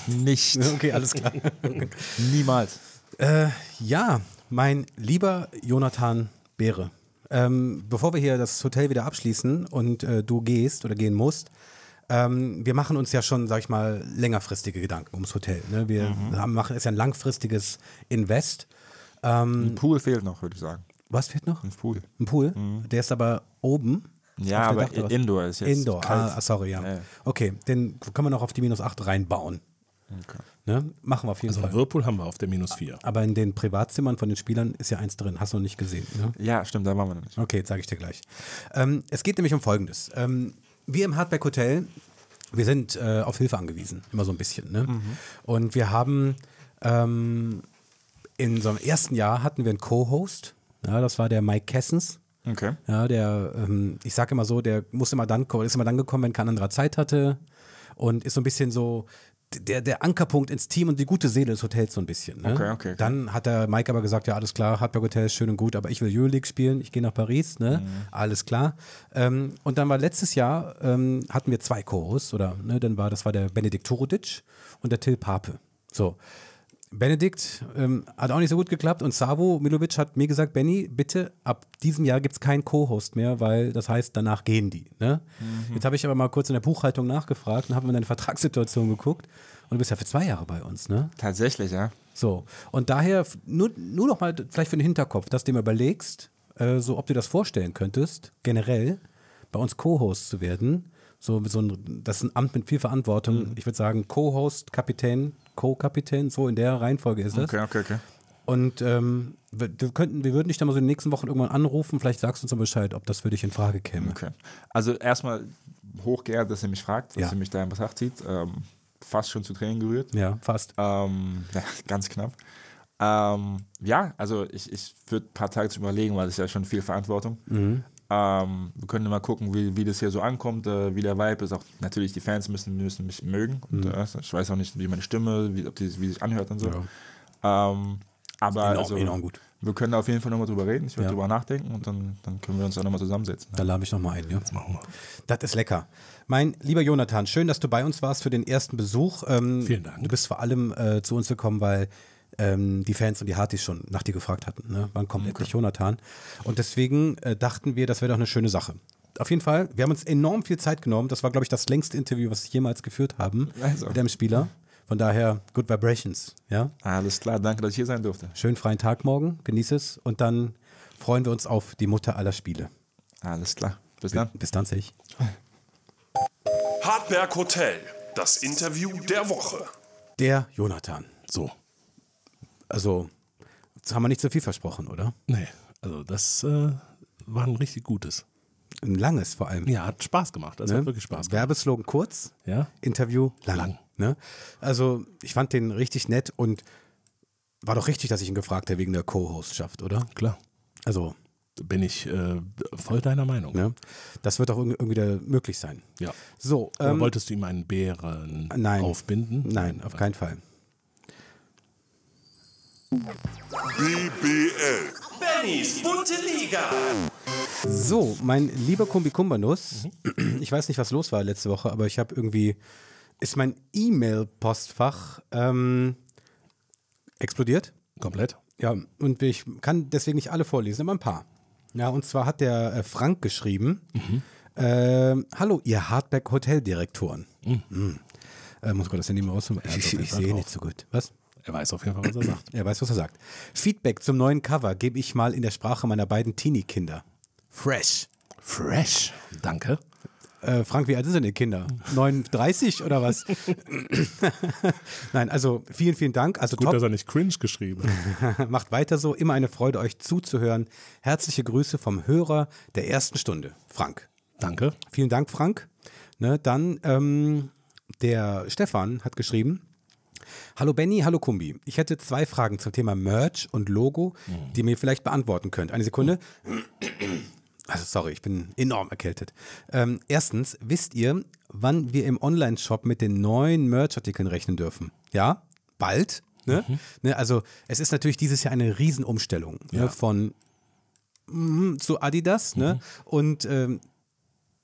Nicht. Okay, alles klar. Niemals. Äh, ja, mein lieber Jonathan wäre. Ähm, bevor wir hier das Hotel wieder abschließen und äh, du gehst oder gehen musst, ähm, wir machen uns ja schon, sag ich mal, längerfristige Gedanken ums Hotel. Ne? Wir mhm. haben, machen, ist ja ein langfristiges Invest. Ähm, ein Pool fehlt noch, würde ich sagen. Was fehlt noch? Ein Pool. Ein Pool? Mhm. Der ist aber oben. Ja, aber Dach, Indoor ist jetzt. Indoor, ah, kalt. ah, sorry, ja. Nee. Okay, den können wir noch auf die minus 8 reinbauen. Okay. Ne? Machen wir auf jeden also Fall. Also Whirlpool haben wir auf der minus 4. Aber in den Privatzimmern von den Spielern ist ja eins drin. Hast du noch nicht gesehen. Ne? Ja, stimmt, da waren wir noch nicht. Okay, sage ich dir gleich. Ähm, es geht nämlich um Folgendes. Ähm, wir im Hardback Hotel, wir sind äh, auf Hilfe angewiesen. Immer so ein bisschen. Ne? Mhm. Und wir haben ähm, in so einem ersten Jahr hatten wir einen Co-Host. Ja, das war der Mike Kessens. Okay. Ja, der, ähm, ich sage immer so, der muss immer dann, ist immer dann gekommen, wenn kein anderer Zeit hatte und ist so ein bisschen so der, der Ankerpunkt ins Team und die gute Seele des Hotels so ein bisschen. Ne? Okay, okay, okay. Dann hat der Mike aber gesagt, ja, alles klar, Hardberg Hotel ist schön und gut, aber ich will Euroleague spielen, ich gehe nach Paris, ne? Mhm. Alles klar. Ähm, und dann war letztes Jahr, ähm, hatten wir zwei Chorus, oder, ne, dann war, das war der Benedikt Torodic und der Till Pape. So. Benedikt ähm, hat auch nicht so gut geklappt und Savo Milovic hat mir gesagt, Benny, bitte, ab diesem Jahr gibt es keinen Co-Host mehr, weil das heißt, danach gehen die. Ne? Mhm. Jetzt habe ich aber mal kurz in der Buchhaltung nachgefragt und habe mir deine Vertragssituation geguckt und du bist ja für zwei Jahre bei uns, ne? Tatsächlich, ja. So, und daher nur, nur noch mal vielleicht für den Hinterkopf, dass du dir mal überlegst, äh, so ob du das vorstellen könntest, generell bei uns Co-Host zu werden. So, so ein, das ist ein Amt mit viel Verantwortung. Mhm. Ich würde sagen, Co-Host, Kapitän, Co-Kapitän, so in der Reihenfolge ist es. Okay, okay, okay. Und ähm, wir, wir, könnten, wir würden dich dann mal so in den nächsten Wochen irgendwann anrufen, vielleicht sagst du uns dann Bescheid, ob das für dich in Frage käme. Okay. Also erstmal hochgeehrt, dass ihr mich fragt, dass ja. ihr mich da in Betracht zieht. Ähm, fast schon zu Tränen gerührt. Ja, fast. Ähm, ja, ganz knapp. Ähm, ja, also ich, ich würde ein paar Tage zu überlegen, weil das ist ja schon viel Verantwortung. Mhm. Ähm, wir können mal gucken, wie, wie das hier so ankommt, äh, wie der Vibe ist. Auch natürlich, die Fans müssen, müssen mich mögen. Und, mhm. äh, ich weiß auch nicht, wie meine Stimme, wie, ob die, wie sich anhört und so. Ja. Ähm, aber enorm, also, enorm gut. wir können da auf jeden Fall nochmal drüber reden. Ich werde ja. drüber nachdenken und dann, dann können wir uns da nochmal zusammensetzen. Da lade ich nochmal ein. Ja. Das machen wir. Das ist lecker. Mein lieber Jonathan, schön, dass du bei uns warst für den ersten Besuch. Ähm, Vielen Dank. Du bist vor allem äh, zu uns gekommen, weil ähm, die Fans und die Hartis schon nach dir gefragt hatten. Ne? Wann kommt okay. endlich Jonathan? Und deswegen äh, dachten wir, das wäre doch eine schöne Sache. Auf jeden Fall, wir haben uns enorm viel Zeit genommen. Das war, glaube ich, das längste Interview, was ich jemals geführt haben also. mit dem Spieler. Von daher, good vibrations. Ja? Alles klar, danke, dass ich hier sein durfte. Schönen freien Tag morgen, genieße es und dann freuen wir uns auf die Mutter aller Spiele. Alles klar, bis dann. Bis dann, sich. Hartberg Hotel, das Interview der Woche. Der Jonathan. So. Also, das haben wir nicht zu viel versprochen, oder? Nee, also das äh, war ein richtig gutes. Ein langes vor allem. Ja, hat Spaß gemacht. Das also ne? hat wirklich Spaß gemacht. Werbeslogan kurz, ja? Interview lang. lang. Ne? Also, ich fand den richtig nett und war doch richtig, dass ich ihn gefragt habe wegen der co hostschaft oder? Klar. Also, bin ich äh, voll deiner Meinung. Ne? Das wird auch irgendwie möglich sein. Ja. So, ähm, wolltest du ihm einen Bären nein, aufbinden? Nein, auf keinen Fall. BBL. Bennys bunte Liga. So, mein lieber Kumbi Kumbanus, mhm. ich weiß nicht, was los war letzte Woche, aber ich habe irgendwie, ist mein E-Mail-Postfach ähm, explodiert. Komplett. Ja, und ich kann deswegen nicht alle vorlesen, aber ein paar. Ja, und zwar hat der äh, Frank geschrieben, mhm. äh, hallo, ihr Hardback-Hoteldirektoren. Mhm. mhm. Äh, muss Gott das Handy mal rausholen. Ich, ich, ich sehe nicht so gut. Was? Er weiß auf jeden Fall, was er sagt. Er weiß, was er sagt. Feedback zum neuen Cover gebe ich mal in der Sprache meiner beiden Teenie-Kinder. Fresh. Fresh. Danke. Äh, Frank, wie alt sind denn die Kinder? 39 oder was? Nein, also vielen, vielen Dank. Also Gut, top. dass er nicht cringe geschrieben hat. Macht weiter so. Immer eine Freude, euch zuzuhören. Herzliche Grüße vom Hörer der ersten Stunde, Frank. Danke. Vielen Dank, Frank. Ne, dann, ähm, der Stefan hat geschrieben, Hallo Benny, hallo Kumbi. Ich hätte zwei Fragen zum Thema Merch und Logo, mhm. die ihr mir vielleicht beantworten könnt. Eine Sekunde. Also sorry, ich bin enorm erkältet. Ähm, erstens, wisst ihr, wann wir im Online-Shop mit den neuen Merch-Artikeln rechnen dürfen? Ja, bald. Ne? Mhm. Ne, also es ist natürlich dieses Jahr eine Riesenumstellung ne, ja. ne, von mm, zu Adidas. Ne? Mhm. Und ähm,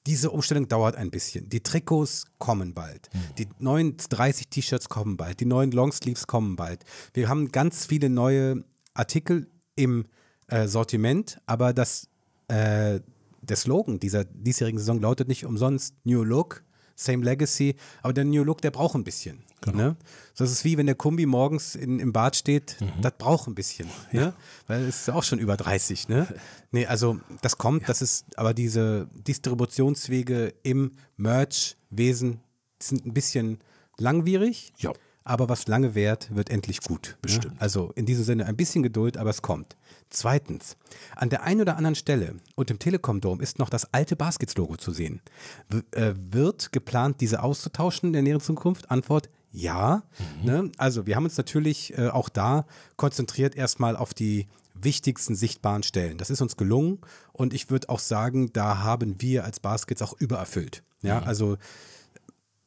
diese Umstellung dauert ein bisschen. Die Trikots kommen bald. Hm. Die neuen 30 T-Shirts kommen bald. Die neuen Longsleeves kommen bald. Wir haben ganz viele neue Artikel im äh, Sortiment, aber das, äh, der Slogan dieser diesjährigen Saison lautet nicht umsonst New Look, same legacy. Aber der New Look, der braucht ein bisschen. Genau. Ne? Das ist wie wenn der Kombi morgens in, im Bad steht, mhm. das braucht ein bisschen. Ja. Ne? Weil es ist auch schon über 30. Ne, nee, also das kommt, ja. das ist, aber diese Distributionswege im Merch-Wesen sind ein bisschen langwierig. Ja aber was lange währt, wird endlich gut. Ne? Bestimmt. Also in diesem Sinne ein bisschen Geduld, aber es kommt. Zweitens, an der einen oder anderen Stelle und im Telekom-Dom ist noch das alte Baskets-Logo zu sehen. W äh, wird geplant, diese auszutauschen in der näheren Zukunft? Antwort, ja. Mhm. Ne? Also wir haben uns natürlich äh, auch da konzentriert erstmal auf die wichtigsten sichtbaren Stellen. Das ist uns gelungen und ich würde auch sagen, da haben wir als Baskets auch übererfüllt. Ja, mhm. also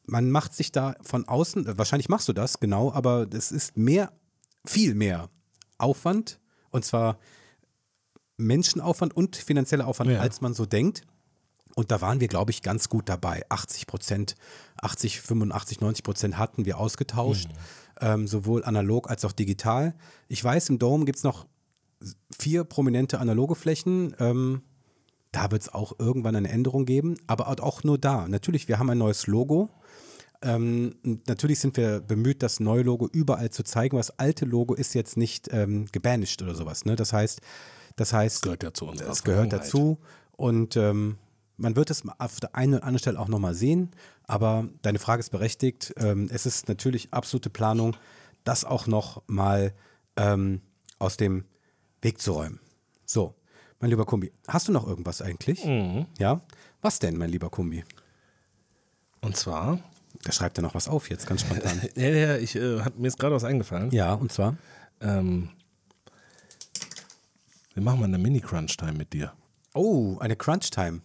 man macht sich da von außen, wahrscheinlich machst du das, genau, aber es ist mehr, viel mehr Aufwand und zwar Menschenaufwand und finanzieller Aufwand, ja. als man so denkt. Und da waren wir, glaube ich, ganz gut dabei. 80 Prozent, 80, 85, 90 Prozent hatten wir ausgetauscht, mhm. ähm, sowohl analog als auch digital. Ich weiß, im Dome gibt es noch vier prominente analoge Flächen. Ähm, da wird es auch irgendwann eine Änderung geben, aber auch nur da. Natürlich, wir haben ein neues Logo. Ähm, natürlich sind wir bemüht, das neue Logo überall zu zeigen. Das alte Logo ist jetzt nicht ähm, gebanished oder sowas. Ne? Das heißt, das heißt, das gehört ja Es gehört dazu und ähm, man wird es auf der einen oder anderen Stelle auch nochmal sehen. Aber deine Frage ist berechtigt. Ähm, es ist natürlich absolute Planung, das auch nochmal mal ähm, aus dem Weg zu räumen. So, mein lieber Kumbi, hast du noch irgendwas eigentlich? Mhm. Ja. Was denn, mein lieber Kumbi? Und zwar der schreibt ja noch was auf jetzt, ganz spontan. ja, ja, ich äh, hat mir ist gerade was eingefallen. Ja, und zwar? Ähm, wir machen mal eine Mini-Crunch-Time mit dir. Oh, eine Crunch-Time.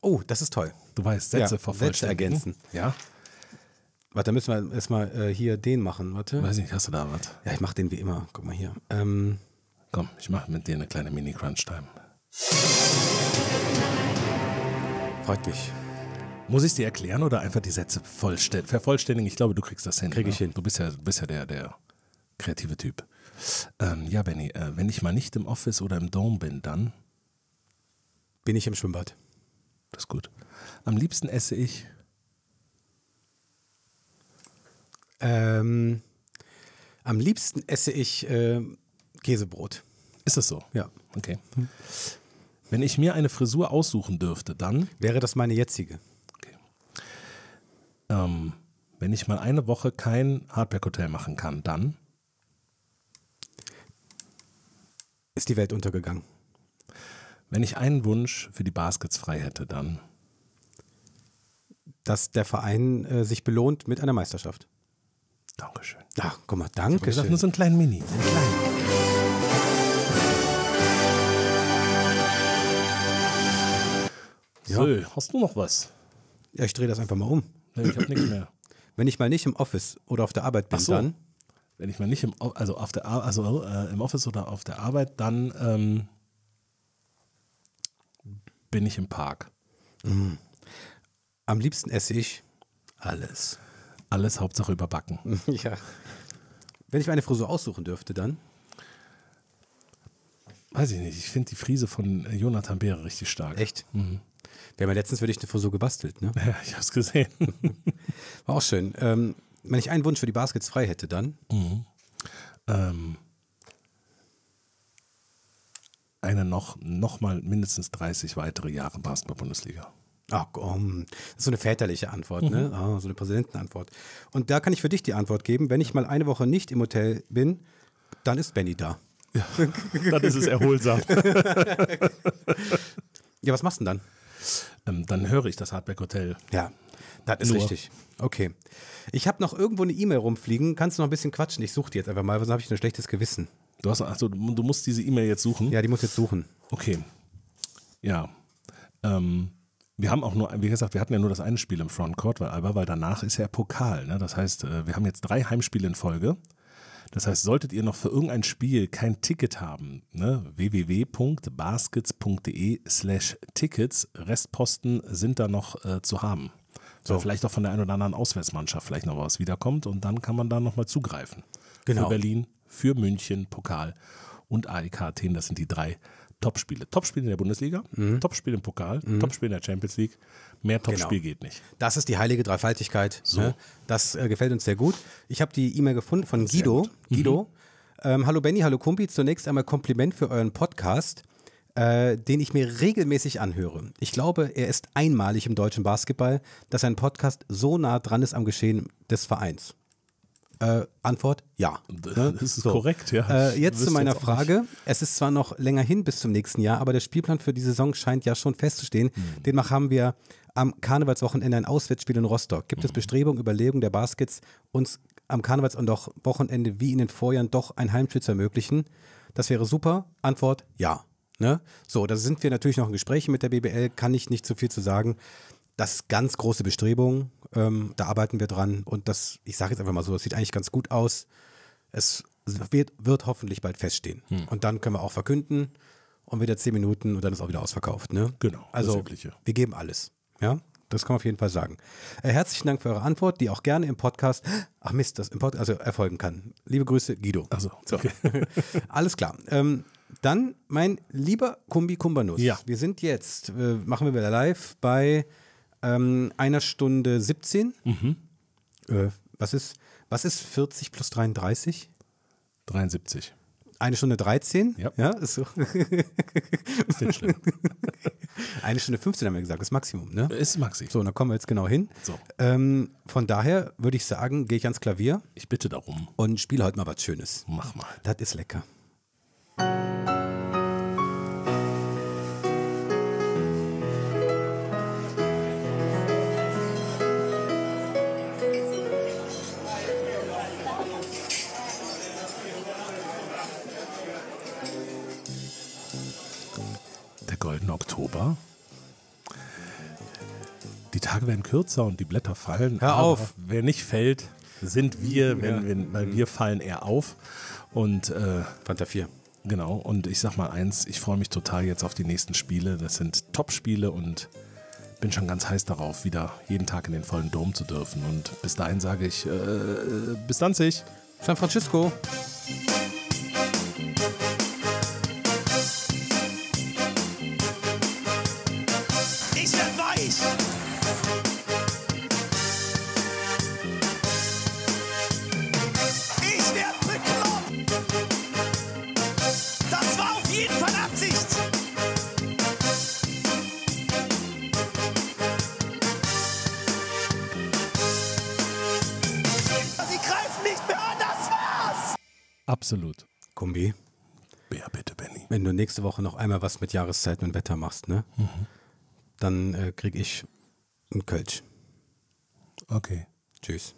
Oh, das ist toll. Du weißt, Sätze ja, vervollständigen. Sätze ergänzen. Ja. Warte, da müssen wir erstmal äh, hier den machen, warte. Weiß nicht, hast du da was? Ja, ich mach den wie immer. Guck mal hier. Ähm, Komm, ich mache mit dir eine kleine Mini-Crunch-Time. Freut mich. Muss ich dir erklären oder einfach die Sätze vervollständigen? Ich glaube, du kriegst das hin. Krieg ich oder? Ne? hin. Du bist ja, bist ja der, der kreative Typ. Ähm, ja, Benny, äh, wenn ich mal nicht im Office oder im Dome bin, dann bin ich im Schwimmbad. Das ist gut. Am liebsten esse ich Ähm, am liebsten esse ich äh, Käsebrot. Ist das so? Ja. Okay. Wenn ich mir eine Frisur aussuchen dürfte, dann. Wäre das meine jetzige? ähm, wenn ich mal eine Woche kein Hardware-Hotel machen kann, dann ist die Welt untergegangen. Wenn ich einen Wunsch für die Baskets frei hätte, dann dass der Verein äh, sich belohnt mit einer Meisterschaft. Dankeschön. Ach, guck mal, danke. Ich habe nur so einen kleinen Mini. So einen Ja. So, hast du noch was? Ja, ich drehe das einfach mal um. Nee, ich habe nichts mehr. Wenn ich mal nicht im Office oder auf der Arbeit bin, so. dann. Wenn ich mal nicht im, also auf der, also, äh, im Office oder auf der Arbeit, dann ähm, bin ich im Park. Mhm. Am liebsten esse ich alles. Alles Hauptsache überbacken. ja. Wenn ich mir eine Frisur aussuchen dürfte, dann? Weiß ich nicht. Ich finde die Frise von äh, Jonathan Beere richtig stark. Echt? Mhm. Wir haben ja letztens für dich eine Frisur gebastelt, ne? Ja, ich hab's gesehen. War auch schön. Ähm, wenn ich einen Wunsch für die Baskets frei hätte, dann? Mhm. Ähm, eine noch, noch mal mindestens 30 weitere Jahre Basketball-Bundesliga. Ach komm, das ist so eine väterliche Antwort, ne? mhm. ne? so eine Präsidentenantwort. Und da kann ich für dich die Antwort geben, wenn ich mal eine Woche nicht im Hotel bin, dann ist Benny da. Ja, dann ist es erholsam. ja, was machst du denn dann? ähm, dann höre ich das Hardback Hotel. Ja, das ist richtig. Okay. Ich habe noch irgendwo eine E-Mail rumfliegen. Kannst du noch ein bisschen quatschen? Ich suche die jetzt einfach mal, sonst habe ich ein schlechtes Gewissen. Du hast also, du musst diese E-Mail jetzt suchen. Ja, die muss jetzt suchen. Okay. Ja. Ähm, wir haben auch nur, wie gesagt, wir hatten ja nur das eine Spiel im Frontcourt, weil, weil danach ist ja Pokal. Ne? Das heißt, äh, wir haben jetzt drei Heimspiele in Folge. Das heißt, solltet ihr noch für irgendein Spiel kein Ticket haben, ne, www.baskets.de slash Tickets, Restposten sind da noch äh, zu haben. So. Oder vielleicht auch von der einen oder anderen Auswärtsmannschaft vielleicht noch was wiederkommt und dann kann man da nochmal zugreifen. Genau. Für Berlin, für München, Pokal und AEK Athen, das sind die drei Topspiele. Topspiele in der Bundesliga, mhm. Topspiele im Pokal, mhm. Topspiele in der Champions League. Mehr genau. Topspiel genau. geht nicht. Das ist die heilige Dreifaltigkeit. Ne? So. Ne? Das äh, gefällt uns sehr gut. Ich habe die E-Mail gefunden von Guido. Mhm. Guido. Ähm, hallo Benny, hallo Kumpi. Zunächst einmal Kompliment für euren Podcast. Äh, den ich mir regelmäßig anhöre. Ich glaube, er ist einmalig im deutschen Basketball, dass ein Podcast so nah dran ist am Geschehen des Vereins. Äh, Antwort: Ja. Das ne? ist so. korrekt, ja. Äh, jetzt zu meiner Frage. Es ist zwar noch länger hin bis zum nächsten Jahr, aber der Spielplan für die Saison scheint ja schon festzustehen. Mhm. Demnach haben wir am Karnevalswochenende ein Auswärtsspiel in Rostock. Gibt mhm. es hm. Bestrebungen, Überlegungen der Baskets, uns am Karnevals- und auch Wochenende wie in den Vorjahren doch ein Heimspiel zu ermöglichen? Das wäre super. Antwort: Ja. Ne? So, da sind wir natürlich noch in Gesprächen mit der BBL, kann ich nicht zu viel zu sagen. Das ist ganz große Bestrebung. Ähm, da arbeiten wir dran. Und das, ich sage jetzt einfach mal so, das sieht eigentlich ganz gut aus. Es wird, wird hoffentlich bald feststehen. Hm. Und dann können wir auch verkünden und wieder zehn Minuten und dann ist auch wieder ausverkauft. Ne? Genau. Also wir geben alles. Ja, das kann man auf jeden Fall sagen. Äh, herzlichen Dank für eure Antwort, die auch gerne im Podcast, ach Mist, das im Pod, also erfolgen kann. Liebe Grüße, Guido. Also so. okay. alles klar. Ähm, dann mein lieber Kumbi Kumbanus. Ja. Wir sind jetzt, äh, machen wir wieder live bei ähm, einer Stunde 17. Mhm. Äh, was, ist, was ist 40 plus 33? 73. Eine Stunde 13? Ja. ja ist so. ist nicht schlimm. Eine Stunde 15 haben wir gesagt, ist Maximum, ne? Ist Maxi. So, und dann kommen wir jetzt genau hin. So. Ähm, von daher würde ich sagen, gehe ich ans Klavier. Ich bitte darum. Und spiele heute mal was Schönes. Mach mal. Das ist lecker. aber die Tage werden kürzer und die Blätter fallen. Hör auf! Wer nicht fällt, sind wir, wenn, ja. wenn, weil wir fallen eher auf. Und äh, Fanta 4. Genau, und ich sag mal eins, ich freue mich total jetzt auf die nächsten Spiele. Das sind Top-Spiele und bin schon ganz heiß darauf, wieder jeden Tag in den vollen Dom zu dürfen. Und bis dahin sage ich, äh, bis 20. San Francisco. Absolut. Kombi. Ja, bitte, Benny. Wenn du nächste Woche noch einmal was mit Jahreszeiten und Wetter machst, ne? Mhm. Dann äh, krieg ich einen Kölsch. Okay. Tschüss.